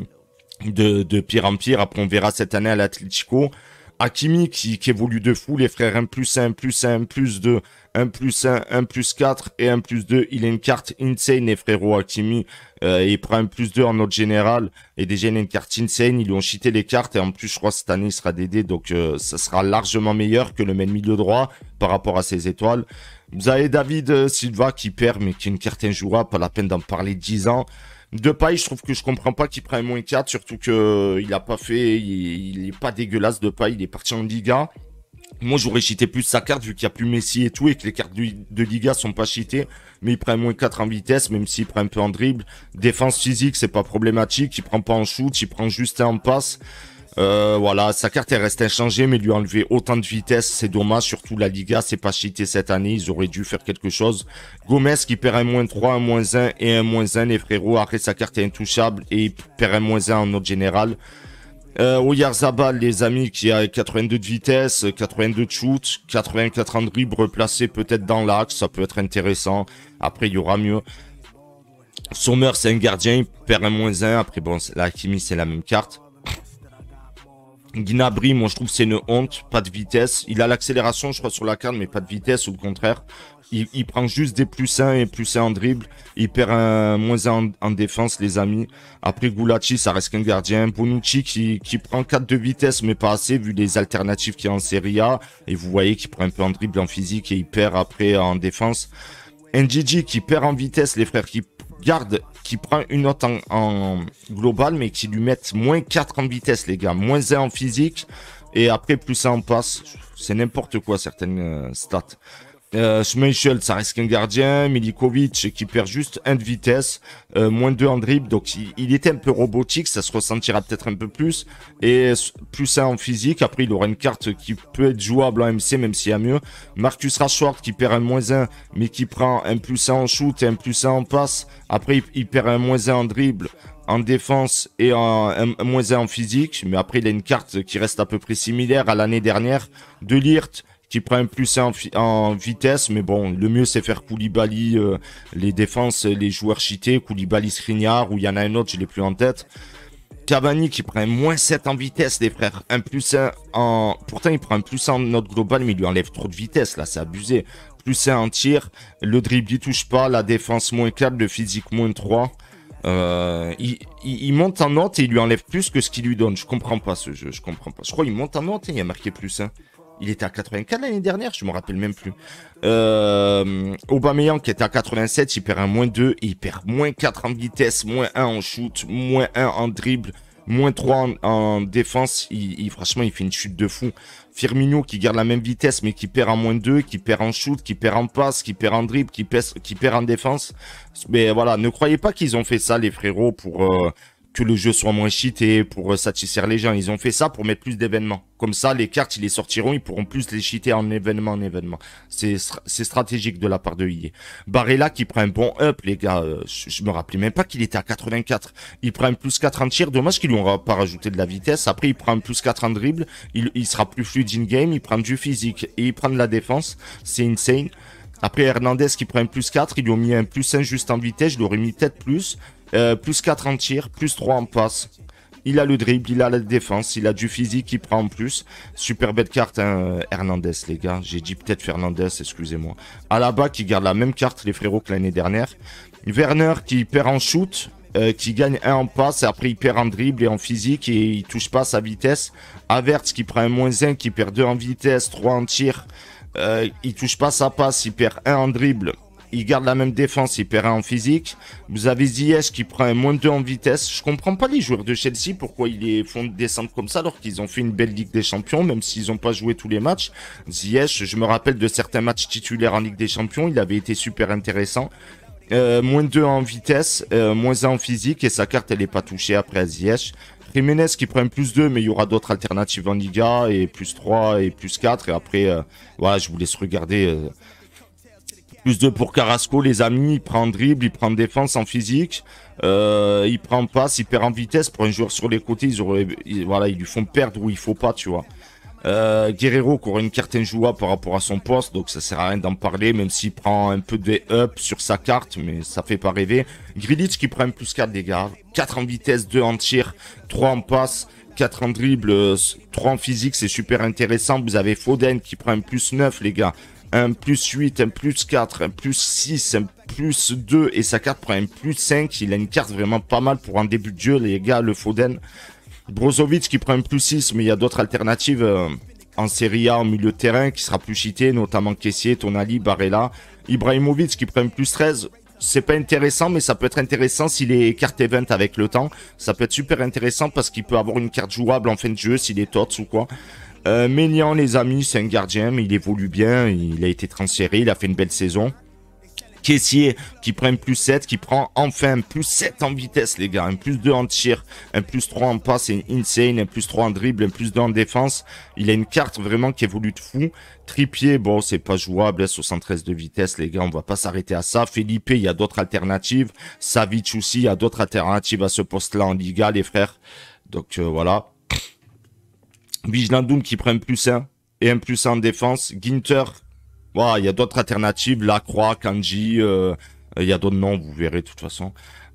de, de pire en pire. Après, on verra cette année à l'Atletico. Hakimi qui, qui, évolue de fou, les frères 1 plus 1, plus 1, plus 2, 1 plus 1, 1 plus 4 et 1 plus 2. Il a une carte insane, les frérots Hakimi. Euh, il prend un plus 2 en autre général. Et déjà, il a une carte insane. Ils lui ont cheaté les cartes. Et en plus, je crois cette année, il sera DD. Donc, euh, ça sera largement meilleur que le même milieu droit par rapport à ses étoiles. Vous avez David euh, Silva qui perd, mais qui est une carte injouable. Pas la peine d'en parler 10 ans. De paille, je trouve que je comprends pas qu'il prenne moins 4, surtout que euh, il a pas fait, il, est pas dégueulasse de paille, il est parti en Liga. Moi, j'aurais cheaté plus sa carte vu qu'il n'y a plus Messi et tout et que les cartes de, Liga sont pas cheatées. Mais il prend moins 4 en vitesse, même s'il prend un peu en dribble. Défense physique, c'est pas problématique. Il prend pas en shoot, il prend juste un en passe. Euh, voilà, sa carte elle reste inchangée, mais lui enlever autant de vitesse, c'est dommage. Surtout la Liga, c'est pas cheaté cette année. Ils auraient dû faire quelque chose. Gomez qui perd un moins 3, un moins 1 et un moins 1. Les frérots, après sa carte est intouchable et il perd un moins 1 en note général Euh, Oyarzabal, les amis, qui a 82 de vitesse, 82 de shoot, 84 de dribble, replacé peut-être dans l'axe, ça peut être intéressant. Après, il y aura mieux. Sommer, c'est un gardien, il perd un moins 1. Après, bon, la Kimi c'est la même carte. Ginabri, moi je trouve c'est une honte, pas de vitesse. Il a l'accélération, je crois, sur la carte, mais pas de vitesse, au contraire. Il, prend juste des plus 1 et plus 1 en dribble. Il perd un moins 1 en, défense, les amis. Après Goulachi, ça reste qu'un gardien. Bonucci qui, qui prend 4 de vitesse, mais pas assez, vu les alternatives qu'il y a en Serie A. Et vous voyez qu'il prend un peu en dribble, en physique, et il perd après en défense. NGG qui perd en vitesse, les frères qui gardent qui prend une note en, global, mais qui lui met moins 4 en vitesse, les gars, moins 1 en physique, et après plus ça en passe. C'est n'importe quoi certaines euh, stats. Euh, Schmeichel, ça reste qu'un gardien. Milikovic qui perd juste un de vitesse, euh, moins deux en dribble. Donc il, est était un peu robotique, ça se ressentira peut-être un peu plus. Et plus ça en physique. Après, il aura une carte qui peut être jouable en MC, même s'il y a mieux. Marcus Rashford qui perd un moins un, mais qui prend un plus un en shoot et un plus un en passe. Après, il, perd un moins un en dribble en défense et un, moins un en physique, mais après il a une carte qui reste à peu près similaire à l'année dernière. De Lirt qui prend plus en, en, vitesse, mais bon, le mieux c'est faire Koulibaly, euh, les défenses, les joueurs cheatés, Koulibaly Skriniar, ou il y en a un autre, je l'ai plus en tête. Cavani qui prend moins 7 en vitesse, les frères, un plus 1 en... Pourtant, il prend un plus 1 en note globale, mais il lui enlève trop de vitesse, là, c'est abusé. Plus 1 en tir, le dribble il touche pas, la défense moins 4, le physique moins 3. Euh, il, monte en note et il lui enlève plus que ce qu'il lui donne. Je comprends pas ce jeu, je comprends pas. Je crois qu'il monte en note et hein, il a marqué plus 1. Il était à 84 l'année dernière, je me rappelle même plus. Euh, Aubameyang qui était à 87, il perd un moins 2 il perd moins 4 en vitesse, moins 1 en shoot, moins 1 en dribble, moins 3 en, défense. Il, franchement, il fait une chute de fou. Firmino qui garde la même vitesse mais qui perd en moins 2, qui perd en shoot, qui perd en passe, qui perd en dribble, qui, pèse, qui perd en défense. Mais voilà, ne croyez pas qu'ils ont fait ça les frérots pour... Euh, le jeu soit moins cheaté pour euh, satisfaire les gens. Ils ont fait ça pour mettre plus d'événements. Comme ça, les cartes, ils les sortiront, ils pourront plus les cheater en événement en événement. C'est stratégique de la part de lui. E Barella qui prend un bon up, les gars. Euh, je, me rappelais même pas qu'il était à 84. Il prend un plus 4 en tir. Dommage qu'il lui aura pas rajouté de la vitesse. Après, il prend un plus 4 en dribble. Il, sera plus fluide in-game. Il prend du physique et il prend de la défense. C'est insane. Après Hernandez qui prend un plus 4, ils lui ont mis un plus 1 juste en vitesse, je l'aurais mis peut-être plus. Euh, plus 4 en tir, plus 3 en passe. Il a le dribble, il a la défense, il a du physique, il prend en plus. Super belle carte, hein, Hernandez, les gars. J'ai dit peut-être Fernandez, excusez-moi. Alaba qui garde la même carte, les frérots, que l'année dernière. Werner qui perd en shoot, euh, qui gagne un en passe, et après il perd en dribble et en physique, et il touche pas sa vitesse. Avertz qui prend un moins 1, qui perd 2 en vitesse, 3 en tir. Euh, il touche pas sa passe, il perd 1 en dribble, il garde la même défense, il perd en physique. Vous avez Ziyech qui prend moins 2 en vitesse. Je comprends pas les joueurs de Chelsea, pourquoi ils les font descendre comme ça alors qu'ils ont fait une belle Ligue des Champions, même s'ils n'ont pas joué tous les matchs. Ziyech, je me rappelle de certains matchs titulaires en Ligue des Champions, il avait été super intéressant. Euh, moins 2 en vitesse, euh, moins 1 en physique et sa carte elle est pas touchée après Ziyech. Jiménez qui prend plus 2 mais il y aura d'autres alternatives en Liga et plus 3 et plus 4 et après euh, je vous laisse regarder plus 2 pour Carrasco, les amis. Il prend dribble, il prend défense en physique. Euh, il prend passe, il perd en vitesse. Pour un joueur sur les côtés, ils, voilà, ils lui font perdre où il faut pas, tu vois. Euh, Guerrero qui aurait une carte injouable par rapport à son poste, donc ça sert à rien d'en parler, même s'il prend un peu de up sur sa carte, mais ça fait pas rêver. Grilich qui prend un plus 4 gars, 4 en vitesse, 2 en tir, 3 en passe, 4 en dribble, 3 euh, en physique, c'est super intéressant. Vous avez Foden qui prend un plus 9 les gars, un plus 8, un plus 4, un plus 6, un plus 2 et sa carte prend un plus 5. Il a une carte vraiment pas mal pour un début de jeu, les gars, le Foden. Brozovic qui prend un plus 6, mais il y a d'autres alternatives euh, en série A, en milieu de terrain, qui sera plus cheaté, notamment Kessier, Tonali, Barella. Ibrahimovic qui prend un plus 13. C'est pas intéressant, mais ça peut être intéressant s'il est carte event avec le temps. Ça peut être super intéressant parce qu'il peut avoir une carte jouable en fin de jeu s'il est tots ou quoi. Euh, les amis, c'est un gardien, mais il évolue bien. Il a été transféré, il a fait une belle saison. Caissier qui prend un plus 7, qui prend enfin un plus 7 en vitesse, les gars. Un plus 2 en tir, un plus 3 en passe, c'est insane. Un plus 3 en dribble, un plus 2 en défense. Il a une carte vraiment qui évolue de fou. Tripier, bon, c'est pas jouable. 73 hein, de vitesse, les gars. On va pas s'arrêter à ça. Felipe, il y a d'autres alternatives. Savic aussi, il y a d'autres alternatives à ce poste-là en Liga, les frères. Donc euh, voilà. Doom qui prend un plus 1 et un plus 1 en défense. Ginter, il y a d'autres alternatives. Lacroix, Kanji, euh, il y a d'autres noms, vous verrez de toute façon.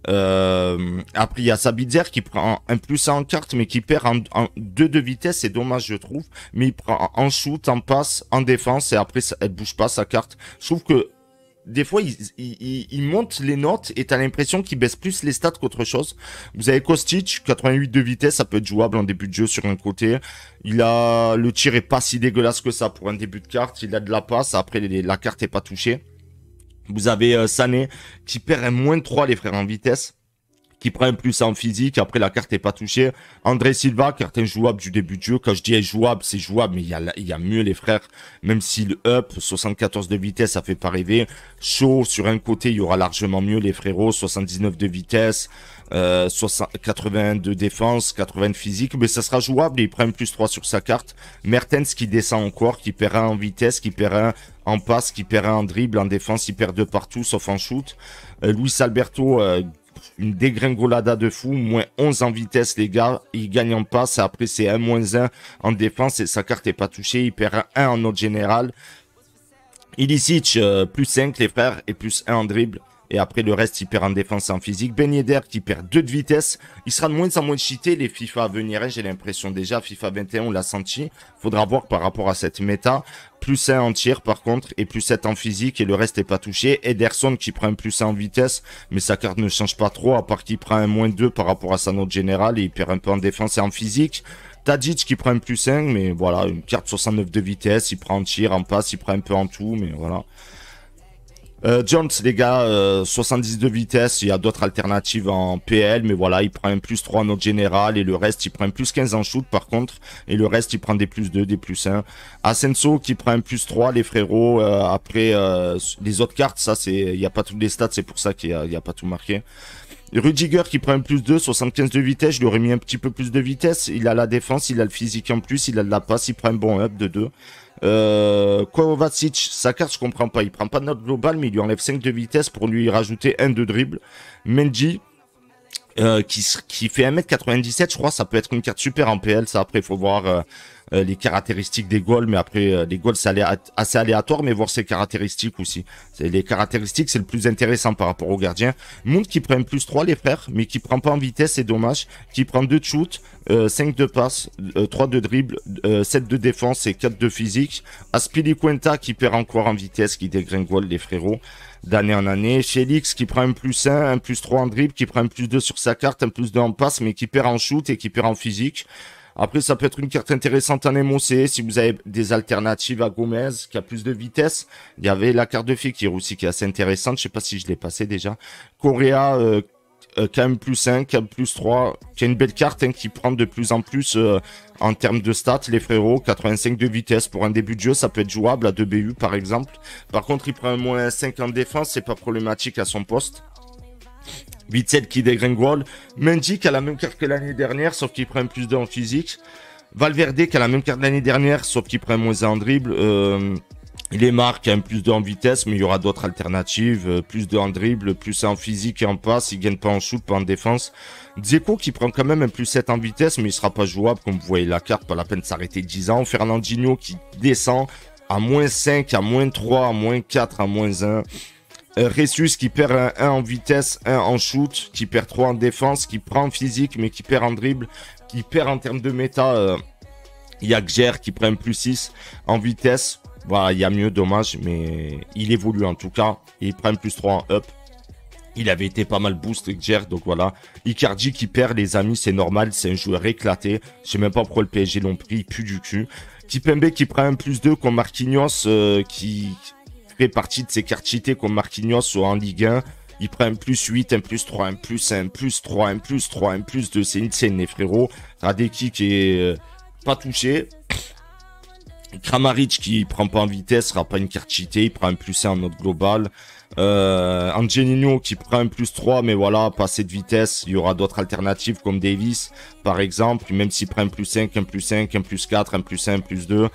Euh, après, il y a Sabitzer qui prend un plus en carte, mais qui perd en, deux de vitesse. C'est dommage, je trouve. Mais il prend en shoot, en passe, en défense, et après, ça, elle bouge pas sa carte. Je trouve que des fois, il monte montent les notes et t'as l'impression qu'il baisse plus les stats qu'autre chose. Vous avez Kostic, 88 de vitesse, ça peut être jouable en début de jeu sur un côté. Il a, le tir est pas si dégueulasse que ça pour un début de carte. Il a de la passe, après la carte est pas touchée. Vous avez euh, Sané qui perd un moins 3 les frères en vitesse qui prend un plus en physique. Après, la carte est pas touchée. André Silva, carte injouable du début de jeu. Quand je dis jouable c'est jouable, mais il y a, il y a mieux les frères. Même s'il up, 74 de vitesse, ça fait pas rêver. Chaud, sur un côté, il y aura largement mieux les frérots. 79 de vitesse, euh, 80 de défense, 80 de physique, mais ça sera jouable. il prend plus 3 sur sa carte. Mertens qui descend encore, qui un en vitesse, qui un en passe, qui perd en dribble, en défense, il perd de partout, sauf en shoot. louis euh, Luis Alberto, euh, une dégringolada de fou, moins 11 en vitesse les gars, il gagne en passe, après c'est 1-1 en défense et sa carte est pas touchée, il perd 1 en autre général. Ilicic, euh, plus 5 les frères et plus 1 en dribble. Et après, le reste, il perd en défense en physique. Ben Yedder qui perd 2 de vitesse. Il sera de moins en moins cheaté, les FIFA à venir. Hein, j'ai l'impression déjà, FIFA 21, on l'a senti. Faudra voir par rapport à cette méta. Plus 1 en tir, par contre, et plus 7 en physique, et le reste n'est pas touché. Ederson qui prend un plus 1 en vitesse, mais sa carte ne change pas trop, à part qu'il prend un moins 2 par rapport à sa note générale, et il perd un peu en défense et en physique. tadjic qui prend un plus 5, mais voilà, une carte 69 de vitesse, il prend en tir, en passe, il prend un peu en tout, mais voilà. Euh, Jones, les gars, euh, 70 de vitesse, il y a d'autres alternatives en PL, mais voilà, il prend un plus 3 en note général, et le reste, il prend un plus 15 en shoot par contre, et le reste, il prend des plus 2, des plus 1. Asenso qui prend un plus 3, les frérots, euh, après euh, les autres cartes, ça, c'est, il n'y a pas toutes les stats, c'est pour ça qu'il n'y a pas tout marqué. Rudiger qui prend un plus 2, 75 de vitesse, je lui aurais mis un petit peu plus de vitesse. Il a la défense, il a le physique en plus, il a de la passe, il prend un bon up de 2. Euh, Kovacic, sa carte, je comprends pas. Il prend pas de note globale, mais il lui enlève 5 de vitesse pour lui rajouter 1 de dribble. Mendy, euh, qui, fait 1m97, je crois, ça peut être une carte super en PL, ça après, il faut voir euh, euh, les caractéristiques des goals, mais après euh, les goals c'est assez aléatoire, mais voir ses caractéristiques aussi. Les caractéristiques c'est le plus intéressant par rapport au gardien. Monde qui prend plus 3 les frères, mais qui prend pas en vitesse, c'est dommage. Qui prend 2 de shoot, 5 euh, de passe, 3 de dribble, 7 de défense et 4 de physique. Quinta, qui perd encore en vitesse, qui dégringole les frérots d'année en année. Shelix qui prend un plus 1, un plus 3 en dribble, qui prend un plus 2 sur sa carte, un plus 2 en passe, mais qui perd en shoot et qui perd en physique. Après, ça peut être une carte intéressante en MOC si vous avez des alternatives à Gomez qui a plus de vitesse. Il y avait la carte de Fekir aussi qui est assez intéressante. Je sais pas si je l'ai passé déjà. Correa, euh, KM euh, plus 1, KM plus 3, qui a une belle carte hein, qui prend de plus en plus euh, en termes de stats, les frérots, 85 de vitesse pour un début de jeu, ça peut être jouable à 2 BU par exemple. Par contre, il prend un moins 5 en défense, c'est pas problématique à son poste. Vitzel qui dégringole. Mendy qui a la même carte que l'année dernière, sauf qu'il prend plus de en physique. Valverde qui a la même carte l'année dernière, sauf qu'il prend moins en dribble. Euh, il est un plus de en vitesse, mais il y aura d'autres alternatives. Euh, plus de en dribble, plus en physique et en passe. Il gagne pas en shoot, pas en défense. Dzeko qui prend quand même un plus 7 en vitesse, mais il sera pas jouable. Comme vous voyez la carte, pas la peine de s'arrêter 10 ans. Fernandinho qui descend à moins 5, à moins 3, à moins 4, à moins 1. Euh, Ressus qui perd un 1 en vitesse, un en shoot, qui perd 3 en défense, qui prend en physique mais qui perd en dribble, qui perd en termes de méta. Il euh, y a qui prend un plus 6 en vitesse. Voilà, il y a mieux, dommage, mais il évolue en tout cas. Il prend plus 3 en up. Il avait été pas mal boost, Gjer. donc voilà. Icardi qui perd, les amis, c'est normal, c'est un joueur éclaté. Je sais même pas pourquoi le PSG l'ont pris, plus du cul. Kipembe qui prend un plus 2 contre Marquinhos euh, qui fait partie de ces cheatées comme Marquinhos ou en Ligue 1. Il prend un plus 8, un plus 3, un plus 1, un plus 3, un plus 3, un plus 2. C'est une scène, les frérots. Radeki qui est pas touché. Kramaric qui prend pas en vitesse, sera pas une carte cheatée. il prend un plus 1 en note globale. Euh, Angelino qui prend un plus 3, mais voilà, pas assez de vitesse. Il y aura d'autres alternatives comme Davis, par exemple, même s'il prend un plus 5, un plus 5, un plus 4, un plus 1, un plus 2.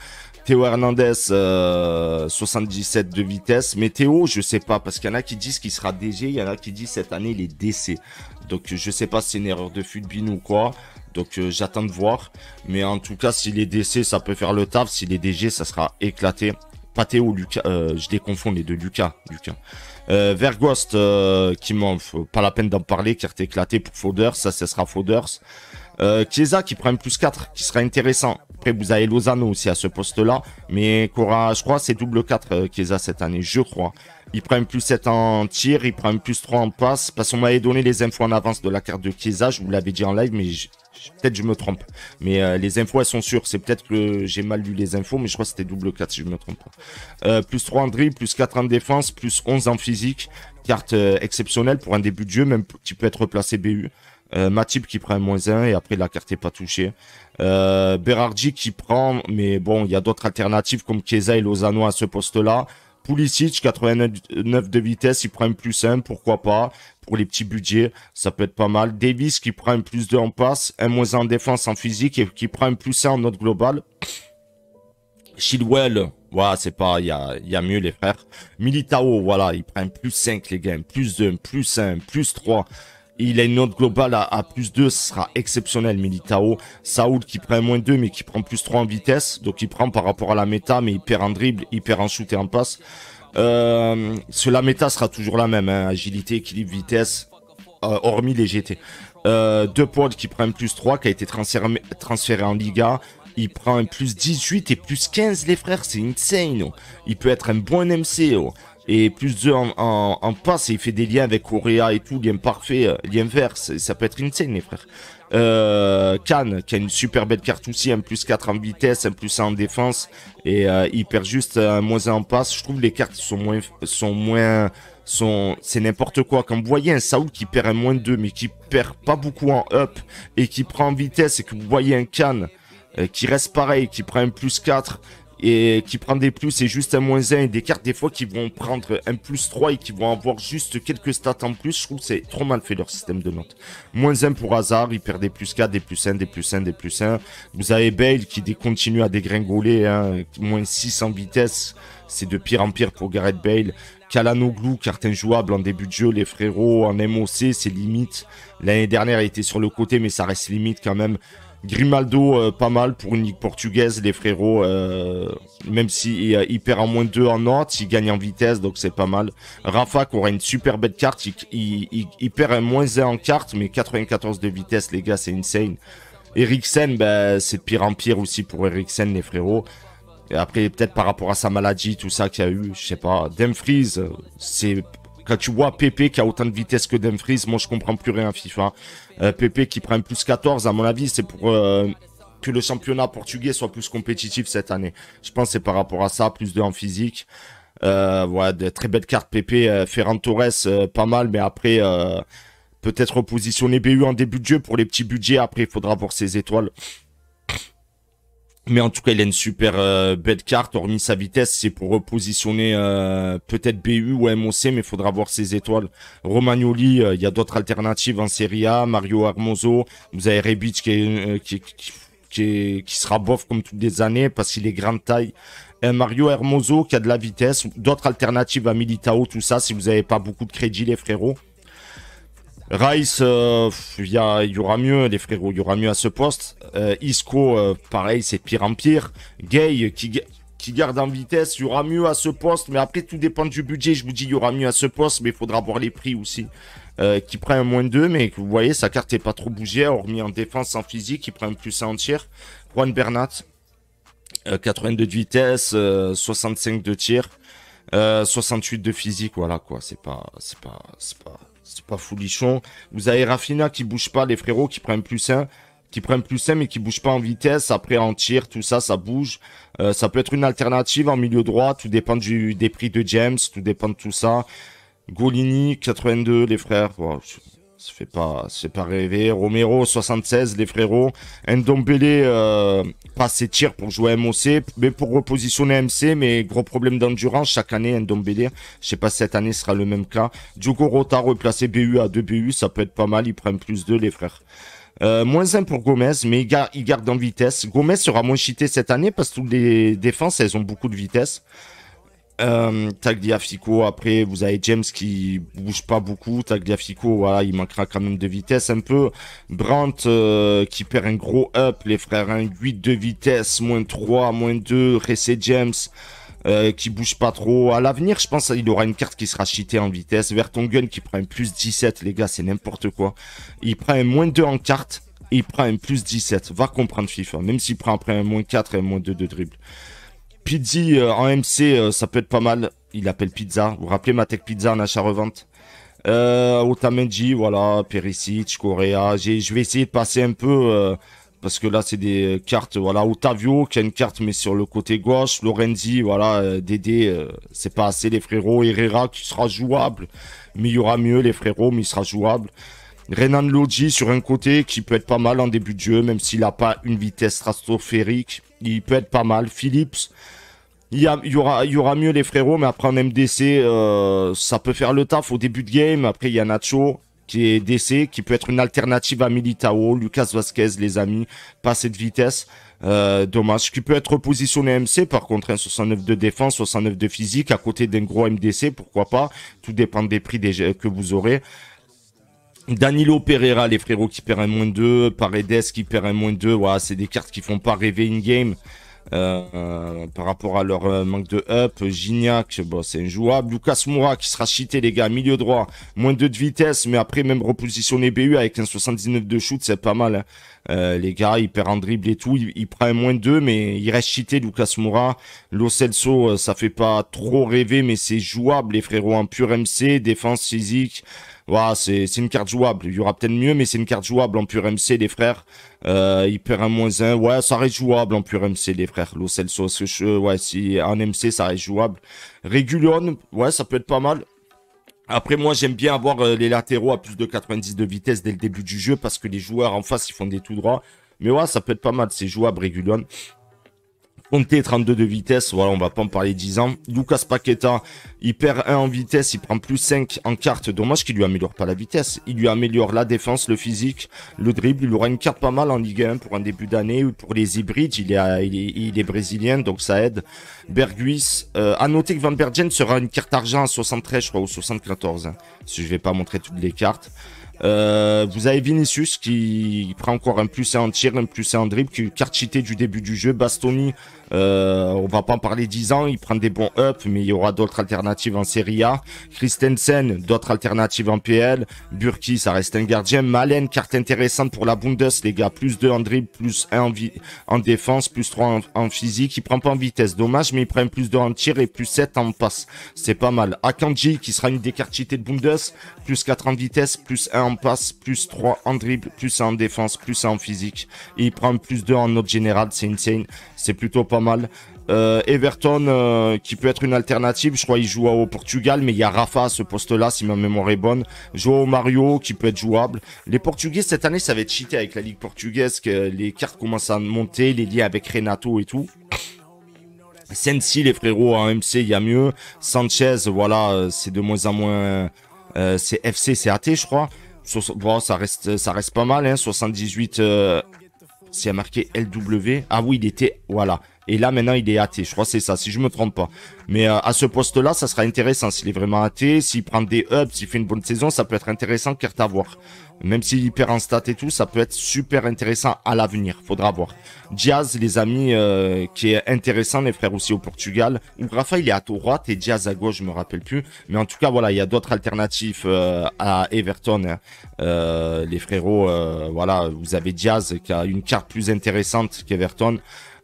Théo Hernandez, 77 euh, de vitesse. Mais Théo, je sais pas, parce qu'il y en a qui disent qu'il sera DG, il y en a qui disent cette année il est DC. Donc je sais pas si c'est une erreur de futbine ou quoi. Donc euh, j'attends de voir. Mais en tout cas, s'il est DC, ça peut faire le taf. S'il est DG, ça sera éclaté. Pas Théo, Lucas. Euh, je les confonds les deux, Lucas. Lucas. Euh, Vergost, qui m'en pas la peine d'en parler, qui est éclaté pour Fauders, ça ce sera Fauders. Euh, Chiesa qui prend plus 4, qui sera intéressant. Après, vous avez Lozano aussi à ce poste-là, mais Cora, je crois, c'est double 4 qui a cette année, je crois. Il prend plus 7 en tir, il prend plus 3 en passe, parce qu'on m'avait donné les infos en avance de la carte de Chiesa, je vous l'avais dit en live, mais peut-être je me trompe. Mais euh, les infos, elles sont sûres, c'est peut-être que j'ai mal lu les infos, mais je crois que c'était double 4 si je me trompe pas. Euh, plus 3 en dribble, plus 4 en défense, plus 11 en physique, carte euh, exceptionnelle pour un début de jeu, même qui peut être placé BU. Euh, Matip qui prend un moins 1 et après la carte est pas touchée. Euh, Berardi qui prend, mais bon, il y a d'autres alternatives comme Keza et Lozano à ce poste-là. Pulisic, 89 de vitesse, il prend un plus 1, pourquoi pas. Pour les petits budgets, ça peut être pas mal. Davis qui prend un plus 2 en passe, un moins 1 en défense en physique et qui prend un plus 1 en note globale. Chilwell, ouais c'est pas, il y a, y a mieux les frères. Militao, voilà, il prend un plus 5 les gars, plus 2, plus 1, un plus 3. Il a une note globale à, plus 2, ce sera exceptionnel Militao. Saoul qui prend moins 2 mais qui prend plus 3 en vitesse, donc il prend par rapport à la méta mais il perd en dribble, il perd en shoot et en passe. Euh, la méta sera toujours la même, hein. agilité, équilibre, vitesse, euh, hormis les GT. Euh, deux qui prend plus 3, qui a été transféré, transféré en Liga. Il prend un plus 18 et plus 15, les frères, c'est insane. Il peut être un bon MC. Oh et plus 2 en, en, passe, et il fait des liens avec Correa et tout, lien parfait, euh, lien vert, ça peut être insane les frères. Euh, qui a une super belle carte aussi, un plus 4 en vitesse, un plus 1 en défense, et euh, il perd juste, un moins 1 en passe. Je trouve les cartes sont moins... Sont moins sont, c'est n'importe quoi. Quand vous voyez un Saoul qui perd un moins 2, mais qui perd pas beaucoup en up, et qui prend en vitesse, et que vous voyez un Khan euh, qui reste pareil, qui prend un plus 4, et qui prend des plus et juste un moins 1 et des cartes des fois qui vont prendre un plus 3 et qui vont avoir juste quelques stats en plus, je trouve que c'est trop mal fait leur système de notes. Moins 1 pour hasard, ils perdent des plus 4, des plus 1, des plus 1, des plus 1. Vous avez Bale qui continue à dégringoler, hein, moins 6 en vitesse, c'est de pire en pire pour Gareth Bale. Kalanoglu, carte injouable en début de jeu, les frérots en MOC, c'est limite. L'année dernière, il était sur le côté, mais ça reste limite quand même. Grimaldo, euh, pas mal pour une ligue portugaise, les frérots, euh, même s'il euh, il, perd en moins 2 en note, il gagne en vitesse, donc c'est pas mal. Rafa, qui aura une super belle carte, il, perd un moins 1 en carte, mais 94 de vitesse, les gars, c'est insane. Eriksen, ben, c'est de pire en pire aussi pour Eriksen, les frérots. Et après, peut-être par rapport à sa maladie, tout ça qu'il y a eu, je sais pas. Demfries, c'est quand tu vois Pépé qui a autant de vitesse que Demfries, moi je comprends plus rien FIFA. Euh, qui prend plus 14, à mon avis, c'est pour euh, que le championnat portugais soit plus compétitif cette année. Je pense c'est par rapport à ça, plus de en physique. Euh, voilà, de très belles cartes Pépé, euh, Ferran Torres, pas mal, mais après peut-être repositionner BU en début de jeu pour les petits budgets. Après, il faudra voir ses étoiles. Mais en tout cas, il a une super euh, belle carte. Hormis sa vitesse, c'est pour repositionner euh, peut-être BU ou MOC, mais il faudra voir ses étoiles. Romagnoli, euh, il y a d'autres alternatives en Serie A. Mario Hermoso, vous avez Rebic qui, qui, qui, sera bof comme toutes les années parce qu'il est grande taille. Mario Hermoso qui a de la vitesse. D'autres alternatives à Militao, tout ça, si vous n'avez pas beaucoup de crédit, les frérots. Rice, euh, il y, aura mieux, les frérots, il y aura mieux à ce poste. Euh, Isco, euh, pareil, c'est pire en pire. Gay, qui, garde en vitesse, il y aura mieux à ce poste. Mais après, tout dépend du budget. Je vous dis, il y aura mieux à ce poste, mais il faudra voir les prix aussi. qui prend un moins 2, mais vous voyez, sa carte est pas trop bougée, hormis en défense, en physique, il prend un plus en tir. Juan Bernat, 82 de vitesse, 65 de tir, 68 de physique, voilà quoi, c'est pas, c'est pas, c'est pas, c'est pas foulichon. Vous avez Rafinha qui bouge pas, les frérots qui prennent plus 1, qui prennent plus 1 mais qui bouge pas en vitesse. Après en tir, tout ça, ça bouge. Euh, ça peut être une alternative en milieu droit, tout dépend du, des prix de James, tout dépend de tout ça. Golini, 82, les frères. Ça fait pas, c'est pas rêver. Romero 76, les frérots. Ndombele pas euh, passe ses tirs pour jouer MOC, mais pour repositionner MC, mais gros problème d'endurance chaque année. Ndombele, je sais pas cette année sera le même cas. Diogo Rota replacé BU à 2 BU, ça peut être pas mal. Il prennent plus 2 les frères. Euh, moins 1 pour Gomez, mais il, garde, il garde en vitesse. Gomez sera moins cheaté cette année parce que les défenses, elles ont beaucoup de vitesse. Euh, Tagliafico, après, vous avez James qui bouge pas beaucoup. Tagliafico, voilà, il manquera quand même de vitesse un peu. Brandt euh, qui perd un gros up, les frères, un hein, 8 de vitesse, moins 3, moins 2. Ressé James euh, qui bouge pas trop. À l'avenir, je pense qu'il aura une carte qui sera cheatée en vitesse. Vertonghen qui prend un plus 17, les gars, c'est n'importe quoi. Il prend un moins 2 en carte. Et il prend un plus 17. Va comprendre FIFA. Même s'il prend après un moins 4 et un moins 2 de dribble. Pizzi euh, en MC, euh, ça peut être pas mal. Il appelle Pizza. Vous vous rappelez Matek Pizza en achat-revente euh, Otamendi, voilà, Perisic, Correa. Je vais essayer de passer un peu, euh, parce que là, c'est des cartes, voilà, Otavio, qui a une carte, mais sur le côté gauche, Lorenzi, voilà, Dédé, c'est pas assez, les frérots, Herrera, qui sera jouable, mais il y aura mieux, les frérots, mais il sera jouable. Renan Logi sur un côté qui peut être pas mal en début de jeu, même s'il n'a pas une vitesse stratosphérique, il peut être pas mal. Phillips, il y, aura, il y aura mieux les frérots, mais après un MDC, euh, ça peut faire le taf au début de game. Après, il y a Nacho qui est DC, qui peut être une alternative à Militao, Lucas Vasquez, les amis, pas cette vitesse. Euh, dommage, qui peut être positionné MC par contre, un hein. 69 de défense, 69 de physique, à côté d'un gros MDC, pourquoi pas, tout dépend des prix que vous aurez. Danilo Pereira, les frérots qui perdent un moins 2, Paredes qui perd un moins 2, voilà, c'est des cartes qui font pas rêver in-game. Euh, par rapport à leur euh, manque de up. Gignac, bon, c'est injouable. Lucas Moura qui sera cheaté, les gars, milieu droit. Moins 2 de vitesse, mais après même repositionner BU avec un 79 de shoot, c'est pas mal. Hein. Euh, les gars, il perd en dribble et tout, il, prend un moins 2, mais il reste cheaté, Lucas Moura. Lo Celso, euh, ça fait pas trop rêver, mais c'est jouable, les frérots, en pur MC, défense physique. Voilà, c'est une carte jouable. Il y aura peut-être mieux, mais c'est une carte jouable en pur MC, les frères. Euh, il perd un moins 1. Ouais, ça reste jouable en pur MC, les frères. Lo Celso, ouais, si, en MC, ça reste jouable. Regulon, ouais, ça peut être pas mal. Après, moi, j'aime bien avoir euh, les latéraux à plus de 90 de vitesse dès le début du jeu parce que les joueurs en face, ils font des tout droits. Mais ouais, ça peut être pas mal. C'est jouable, Régulon. Compté 32 de vitesse, voilà, on va pas en parler 10 ans. Lucas Paqueta, il perd 1 en vitesse, il prend plus 5 en carte. Dommage qu'il lui améliore pas la vitesse. Il lui améliore la défense, le physique, le dribble. Il aura une carte pas mal en Ligue 1 pour un début d'année. Pour les hybrides, il est, il est, brésilien, donc ça aide. Berguis, euh, à noter que Van Bergen sera une carte argent à 73, je crois, ou 74. Hein, si je vais pas montrer toutes les cartes. Euh, vous avez Vinicius qui prend encore un plus 1 en tir, un plus 1 en dribble, qui carte cheatée du début du jeu. Bastoni, euh, on va pas en parler dix ans. Il prend des bons up, mais il y aura d'autres alternatives en Serie A. Christensen, d'autres alternatives en PL. Burki, ça reste un gardien. Malen, carte intéressante pour la Bundes, les gars. Plus 2 en dribble, plus 1 en, en défense, plus 3 en, physique. Il prend pas en vitesse, dommage, mais il prend plus 2 en tir et plus 7 en passe. C'est pas mal. Akanji, qui sera une décartité de Bundes, plus 4 en vitesse, plus 1 en passe, plus 3 en dribble, plus 1 en défense, plus 1 en physique. il prend plus 2 en note générale. C'est insane. C'est plutôt pas mal. Euh, Everton, euh, qui peut être une alternative, je crois il joue au Portugal, mais il y a Rafa à ce poste-là, si ma mémoire est bonne. Joao Mario, qui peut être jouable. Les Portugais, cette année, ça va être cheaté avec la Ligue portugaise, que les cartes commencent à monter, les liens avec Renato et tout. Sensi, les frérots, à MC il y a mieux. Sanchez, voilà, euh, c'est de moins en moins... c'est FC, c'est AT, je crois. bon, ça reste, ça reste pas mal, hein, 78... c'est marqué LW. Ah oui, il était... Voilà. Et là, maintenant, il est athée. Je crois que c'est ça, si je me trompe pas. Mais euh, à ce poste-là, ça sera intéressant. S'il est vraiment athée, s'il prend des ups, s'il fait une bonne saison, ça peut être intéressant carte à voir. Même s'il perd en stats et tout, ça peut être super intéressant à l'avenir. Faudra voir. Diaz, les amis, euh, qui est intéressant, les frères aussi au Portugal. Ou Rafa, il est à droite et Diaz à gauche, je me rappelle plus. Mais en tout cas, voilà, il y a d'autres alternatives euh, à Everton. Hein. les frérots, voilà, vous avez Diaz qui a une carte plus intéressante qu'Everton.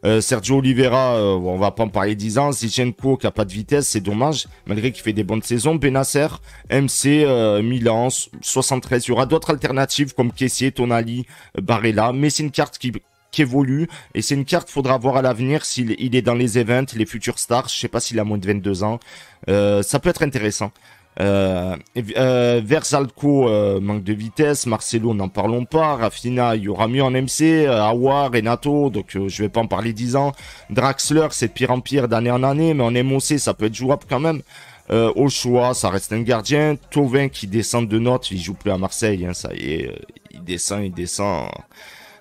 Euh, Sergio Oliveira, euh, on va pas en parler 10 ans. Zichenko qui a pas de vitesse, c'est dommage, malgré qu'il fait des bonnes saisons. Benacer, MC, euh, Milan, 73. Il y aura d'autres alternatives comme Kessier, Tonali, Barella. Mais c'est une carte qui évolue et c'est une carte faudra voir à l'avenir s'il est dans les events, les futurs stars, je sais pas s'il a moins de 22 ans. ça peut être intéressant. Euh, euh Versalco, euh, manque de vitesse. Marcelo, n'en parlons pas. Rafinha, il y aura mieux en MC. Euh, Awa, Renato, donc je vais pas en parler dix ans. Draxler, c'est pire en pire d'année en année, mais en MOC, ça peut être jouable quand même. Euh, Ochoa, ça reste un gardien. Tovin qui descend de notes, il joue plus à Marseille, hein, ça y est. il descend, il descend.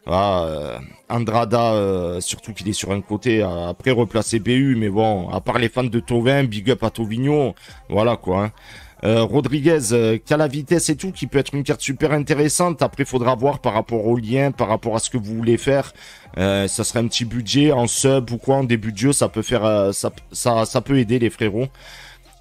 Ah, Andrada, surtout qu'il est sur un côté, après replacer BU, mais bon, à part les fans de Tovin, big up à Tauvignon, voilà quoi. Hein. Euh, Rodriguez euh, qui a la vitesse et tout, qui peut être une carte super intéressante. Après, il faudra voir par rapport au lien, par rapport à ce que vous voulez faire. Euh, ça serait un petit budget en sub ou quoi en début de jeu, ça peut faire, ça, peut aider les frérots.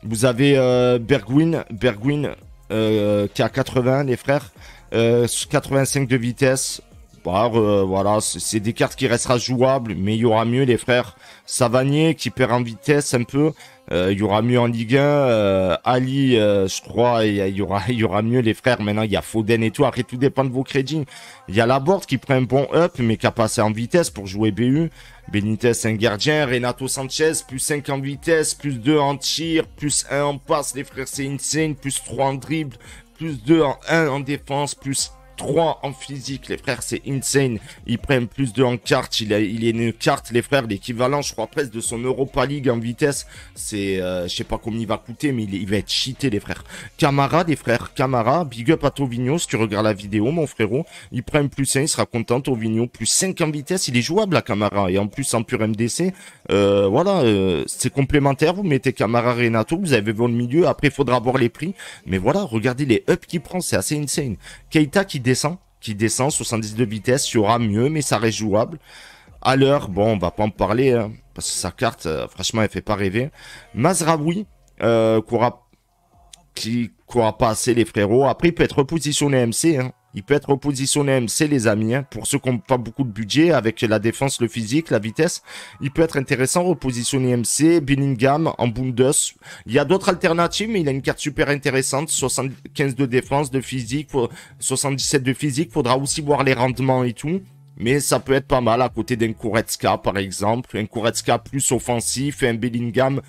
Vous avez Bergwin, Bergwin qui a 80, les frères, 85 de vitesse, euh, voilà, c'est des cartes qui restera jouables, mais il y aura mieux les frères Savanier qui perd en vitesse un peu. Euh, il y aura mieux en Ligue 1. Euh, Ali, je crois, il y, aura, il y aura mieux les frères. Maintenant, il y a Foden et tout. Après, tout dépend de vos crédits. Il y a Laborde qui prend un bon up, mais qui a passé en vitesse pour jouer BU. Benitez, un gardien. Renato Sanchez, plus 5 en vitesse, plus 2 en tir, plus 1 en passe. Les frères, c'est insane. Plus 3 en dribble, plus 2 en 1 en défense, plus 3 en physique. Les frères, c'est insane. Ils prennent plus de en carte. Il, a, il est une carte, les frères, l'équivalent, je crois presque, de son Europa League en vitesse. C'est, euh, je sais pas combien il va coûter, mais il, va être cheaté, les frères. Camara, des frères, Camara, big up à Tovigno. Si tu regardes la vidéo, mon frérot, il prend plus 1, il sera content, Tovigno. Plus 5 en vitesse, il est jouable à Camara. Et en plus, en pur MDC, euh, voilà, euh, c'est complémentaire. Vous mettez Camara, Renato, vous avez vu le milieu. Après, il faudra voir les prix. Mais voilà, regardez les ups qu'il prend, c'est assez insane. Keita qui descend, qui descend, 72 vitesse, il y aura mieux, mais ça reste jouable. À l'heure, bon, on va pas en parler, hein, parce que sa carte, euh, franchement, elle fait pas rêver. Mazraoui, euh, qui, aura qui pas assez les frérots. Après, il peut être repositionné MC, hein, il peut être repositionné MC, les amis, hein, pour ceux qui n'ont pas beaucoup de budget, avec la défense, le physique, la vitesse. Il peut être intéressant, repositionner MC, Bellingham, en Bundes. Il y a d'autres alternatives, mais il a une carte super intéressante, 75 de défense, de physique, 77 de physique, faudra aussi voir les rendements et tout. Mais ça peut être pas mal à côté d'un Kuretska, par exemple. Un Kuretska plus offensif et un Bellingham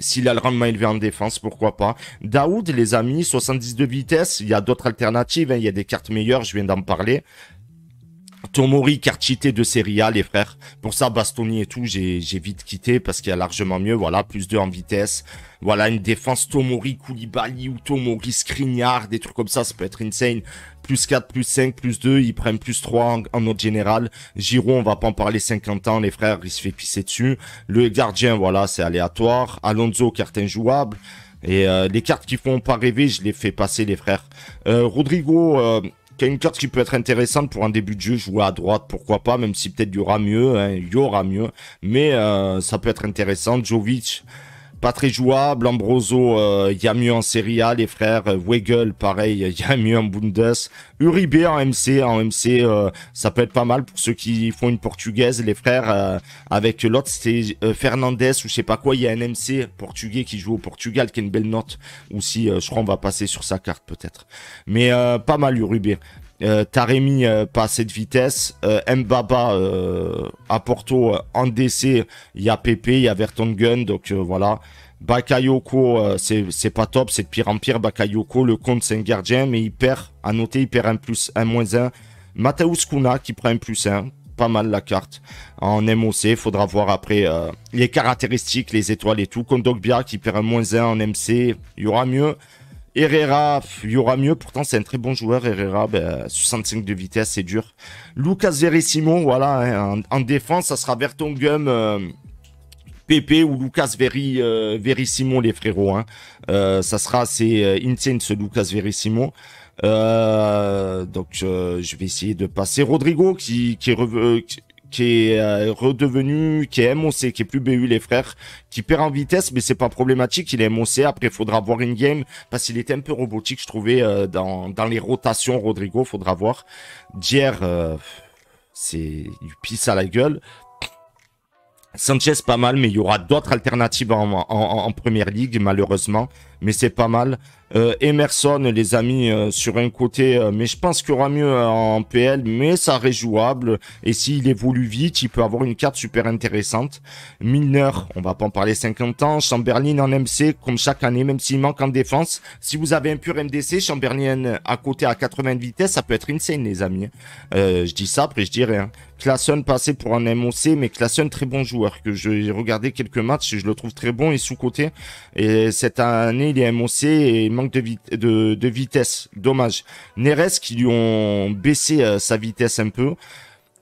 s'il a le rendement élevé en défense, pourquoi pas. Daoud, les amis, 72 vitesse. il y a d'autres alternatives, hein. il y a des cartes meilleures, je viens d'en parler. Tomori, cheatée de Serie A, les frères. Pour ça, Bastoni et tout, j'ai vite quitté parce qu'il y a largement mieux. Voilà, plus 2 en vitesse. Voilà, une défense Tomori, Koulibaly ou Tomori, scrignard des trucs comme ça, ça peut être insane. Plus 4, plus 5, plus 2, ils prennent plus 3 en, en général. Giroud, on va pas en parler 50 ans, les frères, il se fait pisser dessus. Le gardien, voilà, c'est aléatoire. Alonso, carte injouable. Et euh, les cartes qui font pas rêver, je les fais passer, les frères. Euh, Rodrigo... Euh, y a une carte qui peut être intéressante pour un début de jeu, jouer à droite, pourquoi pas, même si peut-être il y aura mieux, hein, il y aura mieux, mais euh, ça peut être intéressant. Jovic, pas très jouable. Ambroso, il euh, y a mieux en Serie A. Les frères euh, Weigel, pareil, il y a mieux en Bundes. Uribe en MC. En MC, euh, ça peut être pas mal pour ceux qui font une portugaise. Les frères, avec l'autre, c'était Fernandez ou je sais pas quoi. Il y a un MC portugais qui joue au Portugal, qui a une belle note. Ou si, je crois, on va passer sur sa carte peut-être. Mais pas mal Uribe. Euh, Taremi euh, pas cette de vitesse. Euh, Mbaba à Porto en DC Il y a Pepe, il y a Vertonghen. Donc voilà. Bakayoko, c'est pas top. C'est de pire en pire. Bakayoko, le compte, c'est un gardien. Mais il perd. À noter, il perd un plus, un moins un. Mateus Kuna qui prend un plus un. Pas mal la carte en MOC. Faudra voir après les caractéristiques, les étoiles et tout. Kondogbia qui perd un moins un en MC. Il y aura mieux. Herrera, il y aura mieux. Pourtant, c'est un très bon joueur. Herrera, 65 ben, de vitesse, c'est dur. Lucas Verissimo, voilà, hein, en, défense, ça sera Vertonghen, PP euh, Pepe ou Lucas Verissimo, euh, les frérots. Hein. Euh, ça sera assez insane ce Lucas Verissimo. donc je vais essayer de passer Rodrigo qui qui, qui est euh, redevenu, qui est MOC, qui est plus BU les frères, qui perd en vitesse, mais c'est pas problématique, il est MOC, après il faudra voir une game, parce qu'il était un peu robotique, je trouvais, euh, dans, les rotations, Rodrigo, faudra voir. Dier, euh, c'est du pisse à la gueule. Sanchez, pas mal, mais il y aura d'autres alternatives en première ligue, malheureusement mais c'est pas mal. Euh, Emerson les amis euh, sur un côté, euh, mais je pense qu'il y aura mieux en PL, mais ça jouable. Et s'il évolue vite, il peut avoir une carte super intéressante. Milner, on va pas en parler 50 ans. Chamberlain en MC, comme chaque année, même s'il manque en défense. Si vous avez un pur MDC, Chamberlain à côté à 80 de vitesse, ça peut être insane, les amis. je dis ça, après je dis rien. Hein. Classen passé pour un MOC, mais Classen très bon joueur, que j'ai regardé quelques matchs, et je le trouve très bon et sous-côté. Et cette année, il est MOC et il manque de, vitesse. Dommage. Neres qui lui ont baissé euh, sa vitesse un peu.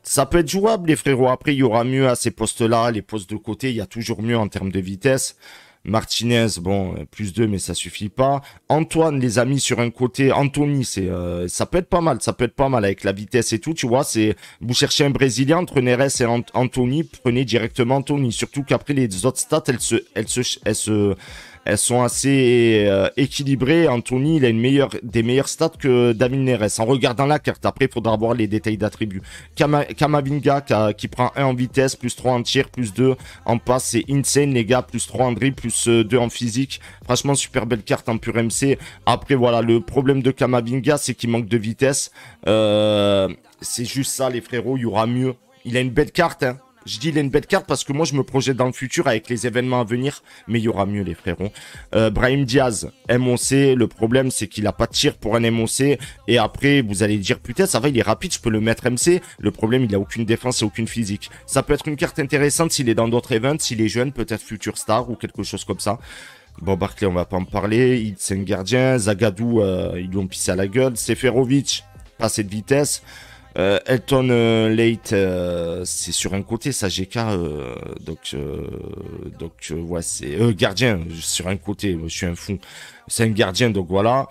Ça peut être jouable les frérots. Après, il y aura mieux à ces postes-là. Les postes de côté, il y a toujours mieux en termes de vitesse. Martinez, bon, euh, plus 2, mais ça suffit pas. Antoine les amis, sur un côté. Anthony, c'est, euh, ça peut être pas mal. Ça peut être pas mal avec la vitesse et tout. Tu vois, c'est, vous cherchez un Brésilien entre Neres et Anthony, prenez directement Anthony. Surtout qu'après les autres stats, se, se, elles se, elles sont assez euh, équilibrées. Anthony, il a une meilleure, des meilleures stats que David Neres. En regardant la carte, après, il faudra voir les détails d'attributs. Kamavinga qui, prend 1 en vitesse, plus 3 en tir, plus 2 en passe. C'est insane, les gars. Plus 3 en dribble, plus 2 euh, en physique. Franchement, super belle carte en pur MC. Après, voilà, le problème de Kamavinga, c'est qu'il manque de vitesse. Euh, c'est juste ça, les frérots. Il y aura mieux. Il a une belle carte, hein. Je dis une bête carte parce que moi, je me projette dans le futur avec les événements à venir, mais il y aura mieux, les frérons. Euh, Brahim Diaz, M1C. le problème, c'est qu'il a pas de tir pour un M1C. Et après, vous allez dire, putain, ça va, il est rapide, je peux le mettre MC. Le problème, il a aucune défense et aucune physique. Ça peut être une carte intéressante s'il est dans d'autres events, s'il est jeune, peut-être futur star ou quelque chose comme ça. Bon, Barclay, on va pas en parler. C'est un gardien. Zagadou, euh, ils lui ont pissé à la gueule. Seferovic, passé de vitesse. Euh, Elton euh, Late, euh, c'est sur un côté, ça GK, donc donc ouais, c'est gardien sur un côté. Je suis un fou. C'est un gardien, donc voilà.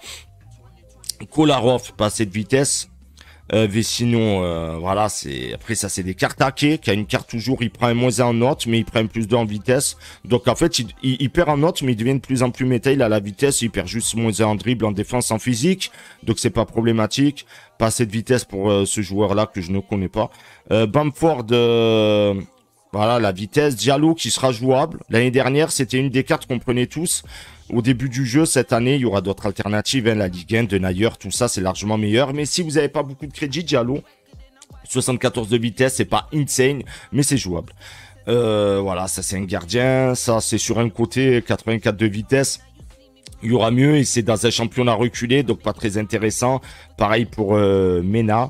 Kolarov passe de vitesse. mais sinon, voilà, c'est après ça, c'est des cartes hackées. Qui a une carte toujours, il prend un moins en note, mais il prend plus 2 en vitesse. Donc en fait, il, il, perd en note, mais il devient de plus en plus métal à la vitesse, il perd juste moins 1 en dribble, en défense, en physique. Donc c'est pas problématique pas de vitesse pour euh, ce joueur-là que je ne connais pas. Euh, Bamford, euh, voilà, la vitesse. Diallo qui sera jouable. L'année dernière, c'était une des cartes qu'on prenait tous. Au début du jeu, cette année, il y aura d'autres alternatives. Hein, la Ligue 1, nayer tout ça, c'est largement meilleur. Mais si vous n'avez pas beaucoup de crédit, Diallo, 74 de vitesse, c'est pas insane, mais c'est jouable. Euh, voilà, ça c'est un gardien, ça c'est sur un côté, 84 de vitesse il y aura mieux et c'est dans un championnat reculé, donc pas très intéressant. Pareil pour euh, Mena.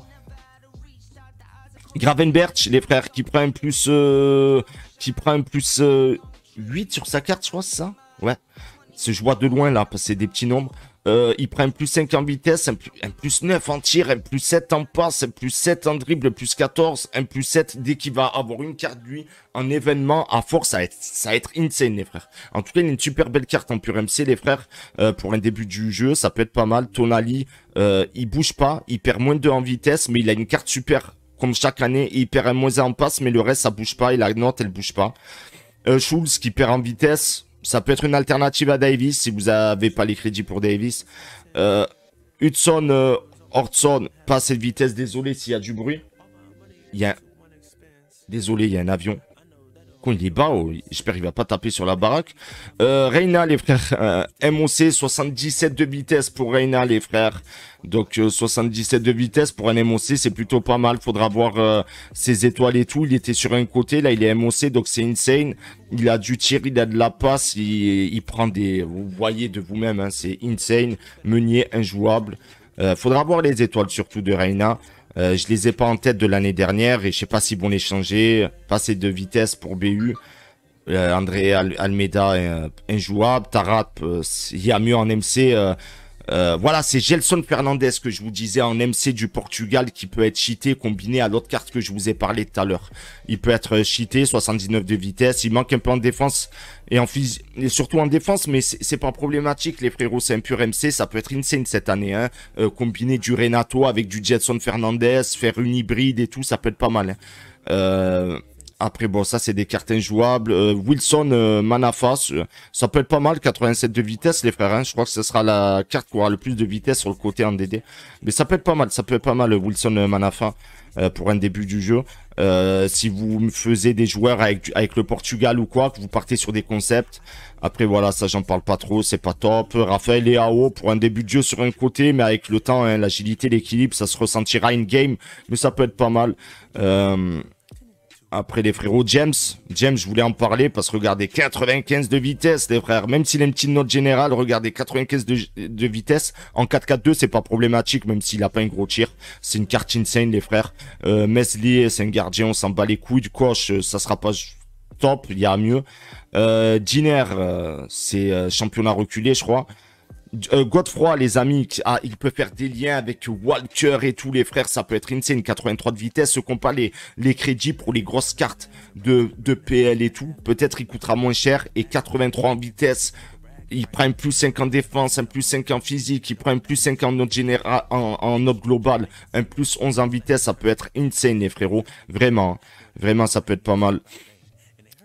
Gravenberch, les frères, qui prend un plus, euh, qui prend un plus 8 euh, sur sa carte, je crois, ça Ouais. Je vois de loin là, parce que c'est des petits nombres. Euh, il prend un plus 5 en vitesse, un plus, 9 en tir, un plus 7 en passe, un plus 7 en dribble, plus 14, un plus 7 dès qu'il va avoir une carte lui en événement à force, ça va être, ça être insane les frères. En tout cas, il a une super belle carte en pur MC les frères euh, pour un début du jeu, ça peut être pas mal. Tonali, euh, il bouge pas, il perd moins 2 en vitesse, mais il a une carte super comme chaque année, il perd un moins 1 en passe, mais le reste ça bouge pas, et la note elle bouge pas. Euh, Schulz qui perd en vitesse, ça peut être une alternative à Davis si vous n'avez pas les crédits pour Davis. Euh, euh, Hudson, pas cette vitesse. Désolé s'il y a du bruit. Il y a... Désolé, il y a un avion il est bas. Oh, j'espère qu'il va pas taper sur la baraque. Euh, Reina, les frères. Euh, MOC, 77 de vitesse pour Reina, les frères. Donc 77 euh, de vitesse pour un MOC, c'est plutôt pas mal. Faudra voir euh, ses étoiles et tout. Il était sur un côté, là il est MOC, donc c'est insane. Il a du tir, il a de la passe, il, prend des... Vous voyez de vous-même, hein, c'est insane. Meunier, injouable. Euh, faudra voir les étoiles surtout de Reina. Euh, je les ai pas en tête de l'année dernière et je sais pas si bon les changer. Passer de vitesse pour BU. Euh, André Almeida est euh, injouable. Tarap, il y a mieux en MC. Euh, voilà, c'est Gelson Fernandez que je vous disais en MC du Portugal qui peut être cheaté combiné à l'autre carte que je vous ai parlé tout à l'heure. Il peut être euh, cheaté, 79 de vitesse, il manque un peu en défense et en physique, et surtout en défense, mais c'est pas problématique les frérots, c'est un pur MC, ça peut être insane cette année. Hein. Euh, combiner du Renato avec du Gelson Fernandez, faire une hybride et tout, ça peut être pas mal. Hein. Euh, après, bon, ça, c'est des cartes injouables. Euh, Wilson euh, Manafa, euh, ça peut être pas mal, 87 de vitesse, les frères. Hein. Je crois que ce sera la carte qui aura le plus de vitesse sur le côté en DD. Mais ça peut être pas mal, ça peut être pas mal, euh, Wilson Manafa, pour un début du jeu. si vous faisiez des joueurs avec, avec le Portugal ou quoi, que vous partez sur des concepts. Après, voilà, ça, j'en parle pas trop, c'est pas top. Raphaël et AO, pour un début de jeu sur un côté, mais avec le temps, hein, l'agilité, l'équilibre, ça se ressentira in-game, mais ça peut être pas mal après les frérots. James, James, je voulais en parler parce que regardez, 95 de vitesse, les frères. Même s'il a une petite note générale, regardez, 95 de, vitesse. En 4-4-2, c'est pas problématique, même s'il a pas un gros tir. C'est une carte insane, les frères. Euh, Meslier, c'est un gardien, on s'en bat les couilles du coche. Euh, ça sera pas top, il y a mieux. Euh, Diner, euh, c'est euh, championnat reculé, je crois euh, les amis, ah, il peut faire des liens avec Walker et tous les frères, ça peut être insane, 83 de vitesse, ce qu'on pas les, crédits pour les grosses cartes de, de PL et tout, peut-être il coûtera moins cher, et 83 en vitesse, il prend un plus 5 en défense, un plus 5 en physique, il prend un plus 5 en note générale, en, note global, un plus 11 en vitesse, ça peut être insane les frérots, vraiment, hein. vraiment ça peut être pas mal.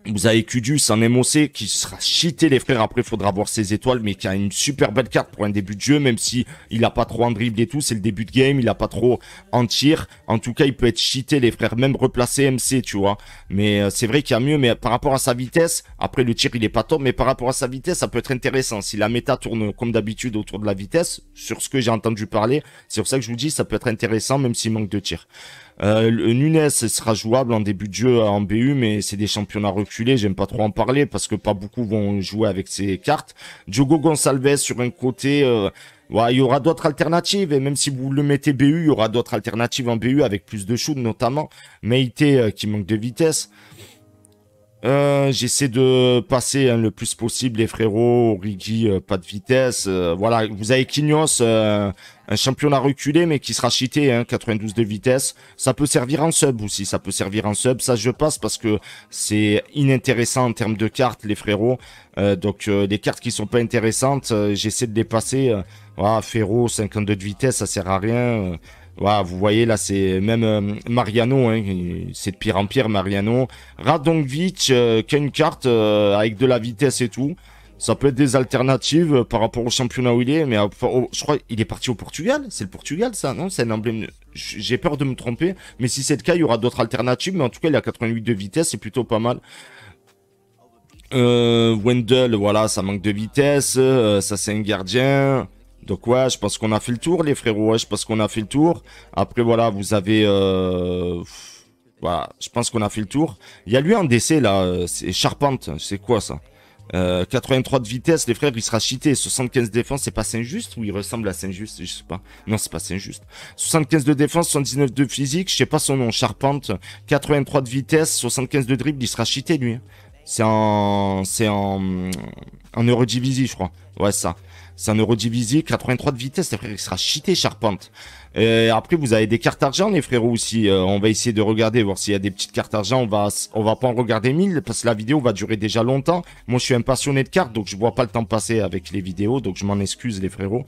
Vous avez Kudus un MOC qui sera cheaté, les frères. Après, il faudra voir ses étoiles, mais qui a une super belle carte pour un début de jeu, même si il a pas trop en dribble et tout. C'est le début de game, il a pas trop en tir. En tout cas, il peut être cheaté, les frères. Même replacer MC, tu vois. Mais euh, c'est vrai qu'il y a mieux, mais par rapport à sa vitesse, après, le tir, il est pas top, mais par rapport à sa vitesse, ça peut être intéressant. Si la méta tourne, comme d'habitude, autour de la vitesse, sur ce que j'ai entendu parler, c'est pour ça que je vous dis, ça peut être intéressant, même s'il manque de tir. Euh, Nunes sera jouable en début de jeu en BU, mais c'est des championnats reculés. J'aime pas trop en parler parce que pas beaucoup vont jouer avec ces cartes. Diogo Gonçalves sur un côté. Euh, ouais, il y aura d'autres alternatives et même si vous le mettez BU, il y aura d'autres alternatives en BU avec plus de shoot notamment. Meite euh, qui manque de vitesse. Euh, j'essaie de passer hein, le plus possible les frérots, Rigi euh, pas de vitesse. voilà, vous avez Quignos un championnat reculé mais qui sera cheaté, hein, 92 de vitesse. Ça peut servir en sub aussi, ça peut servir en sub. Ça je passe parce que c'est inintéressant en termes de cartes, les frérots. Euh, donc des euh, cartes qui sont pas intéressantes, euh, j'essaie de les passer. voilà, 52 de vitesse, ça sert à rien. Voilà, vous voyez là, c'est même Mariano, hein, c'est de pire en pire Mariano. Radonjic euh, qui carte avec de la vitesse et tout ça peut être des alternatives euh, par rapport au championnat où il est, mais euh, je crois il est parti au Portugal. C'est le Portugal, ça, non C'est un emblème. J'ai peur de me tromper, mais si c'est le cas, il y aura d'autres alternatives. Mais en tout cas, il a 88 de vitesse, c'est plutôt pas mal. Euh, Wendell, voilà, ça manque de vitesse. Euh, ça, c'est un gardien. Donc ouais, je pense qu'on a fait le tour, les frérots. Ouais, je pense qu'on a fait le tour. Après, voilà, vous avez... Euh... Voilà, je pense qu'on a fait le tour. Il y a lui en décès, là. C'est Charpente. C'est quoi, ça 83 euh, de vitesse, les frères, il sera cheaté. 75 de défense, c'est pas Saint-Just ou il ressemble à Saint-Just Je sais pas. Non, c'est pas Saint-Just. 75 de défense, 79 de physique, je sais pas son nom, Charpente. 83 de vitesse, 75 de dribble, il sera cheaté, lui. Hein. C'est en... C'est en... En Eurodivisie, je crois. Ouais, ça. C'est en Eurodivisie, 83 de vitesse, les frères, il sera cheaté, Charpente. Euh, après, vous avez des cartes argent, les frérots aussi. Euh, on va essayer de regarder, voir s'il y a des petites cartes argent. On va, on va pas en regarder mille parce que la vidéo va durer déjà longtemps. Moi, je suis un passionné de cartes, donc je vois pas le temps passer avec les vidéos, donc je m'en excuse, les frérots.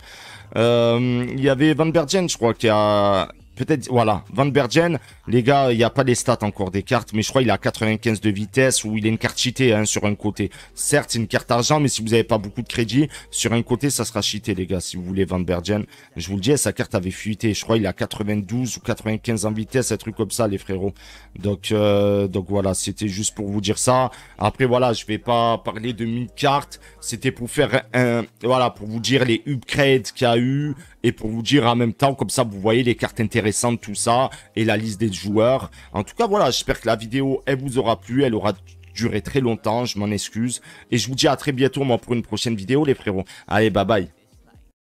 Euh, il y avait Van Bergen, je crois, qui a peut-être, voilà, Van Bergen, les gars, il n'y a pas les stats encore des cartes, mais je crois il a 95 de vitesse ou il a une carte cheatée hein, sur un côté. Certes, c'est une carte argent, mais si vous n'avez pas beaucoup de crédit, sur un côté, ça sera cheaté, les gars, si vous voulez Van Bergen. Je vous le disais, sa carte avait fuité. Je crois il a 92 ou 95 en vitesse, un truc comme ça, les frérots. Donc, euh, donc voilà, c'était juste pour vous dire ça. Après, voilà, je vais pas parler de 1000 cartes. C'était pour faire un, voilà, pour vous dire les upgrades qu'il y a eu, et pour vous dire en même temps, comme ça vous voyez les cartes intéressantes, tout ça, et la liste des joueurs. En tout cas, voilà, j'espère que la vidéo, elle vous aura plu, elle aura duré très longtemps, je m'en excuse. Et je vous dis à très bientôt, moi, pour une prochaine vidéo, les frérots. Allez, bye bye.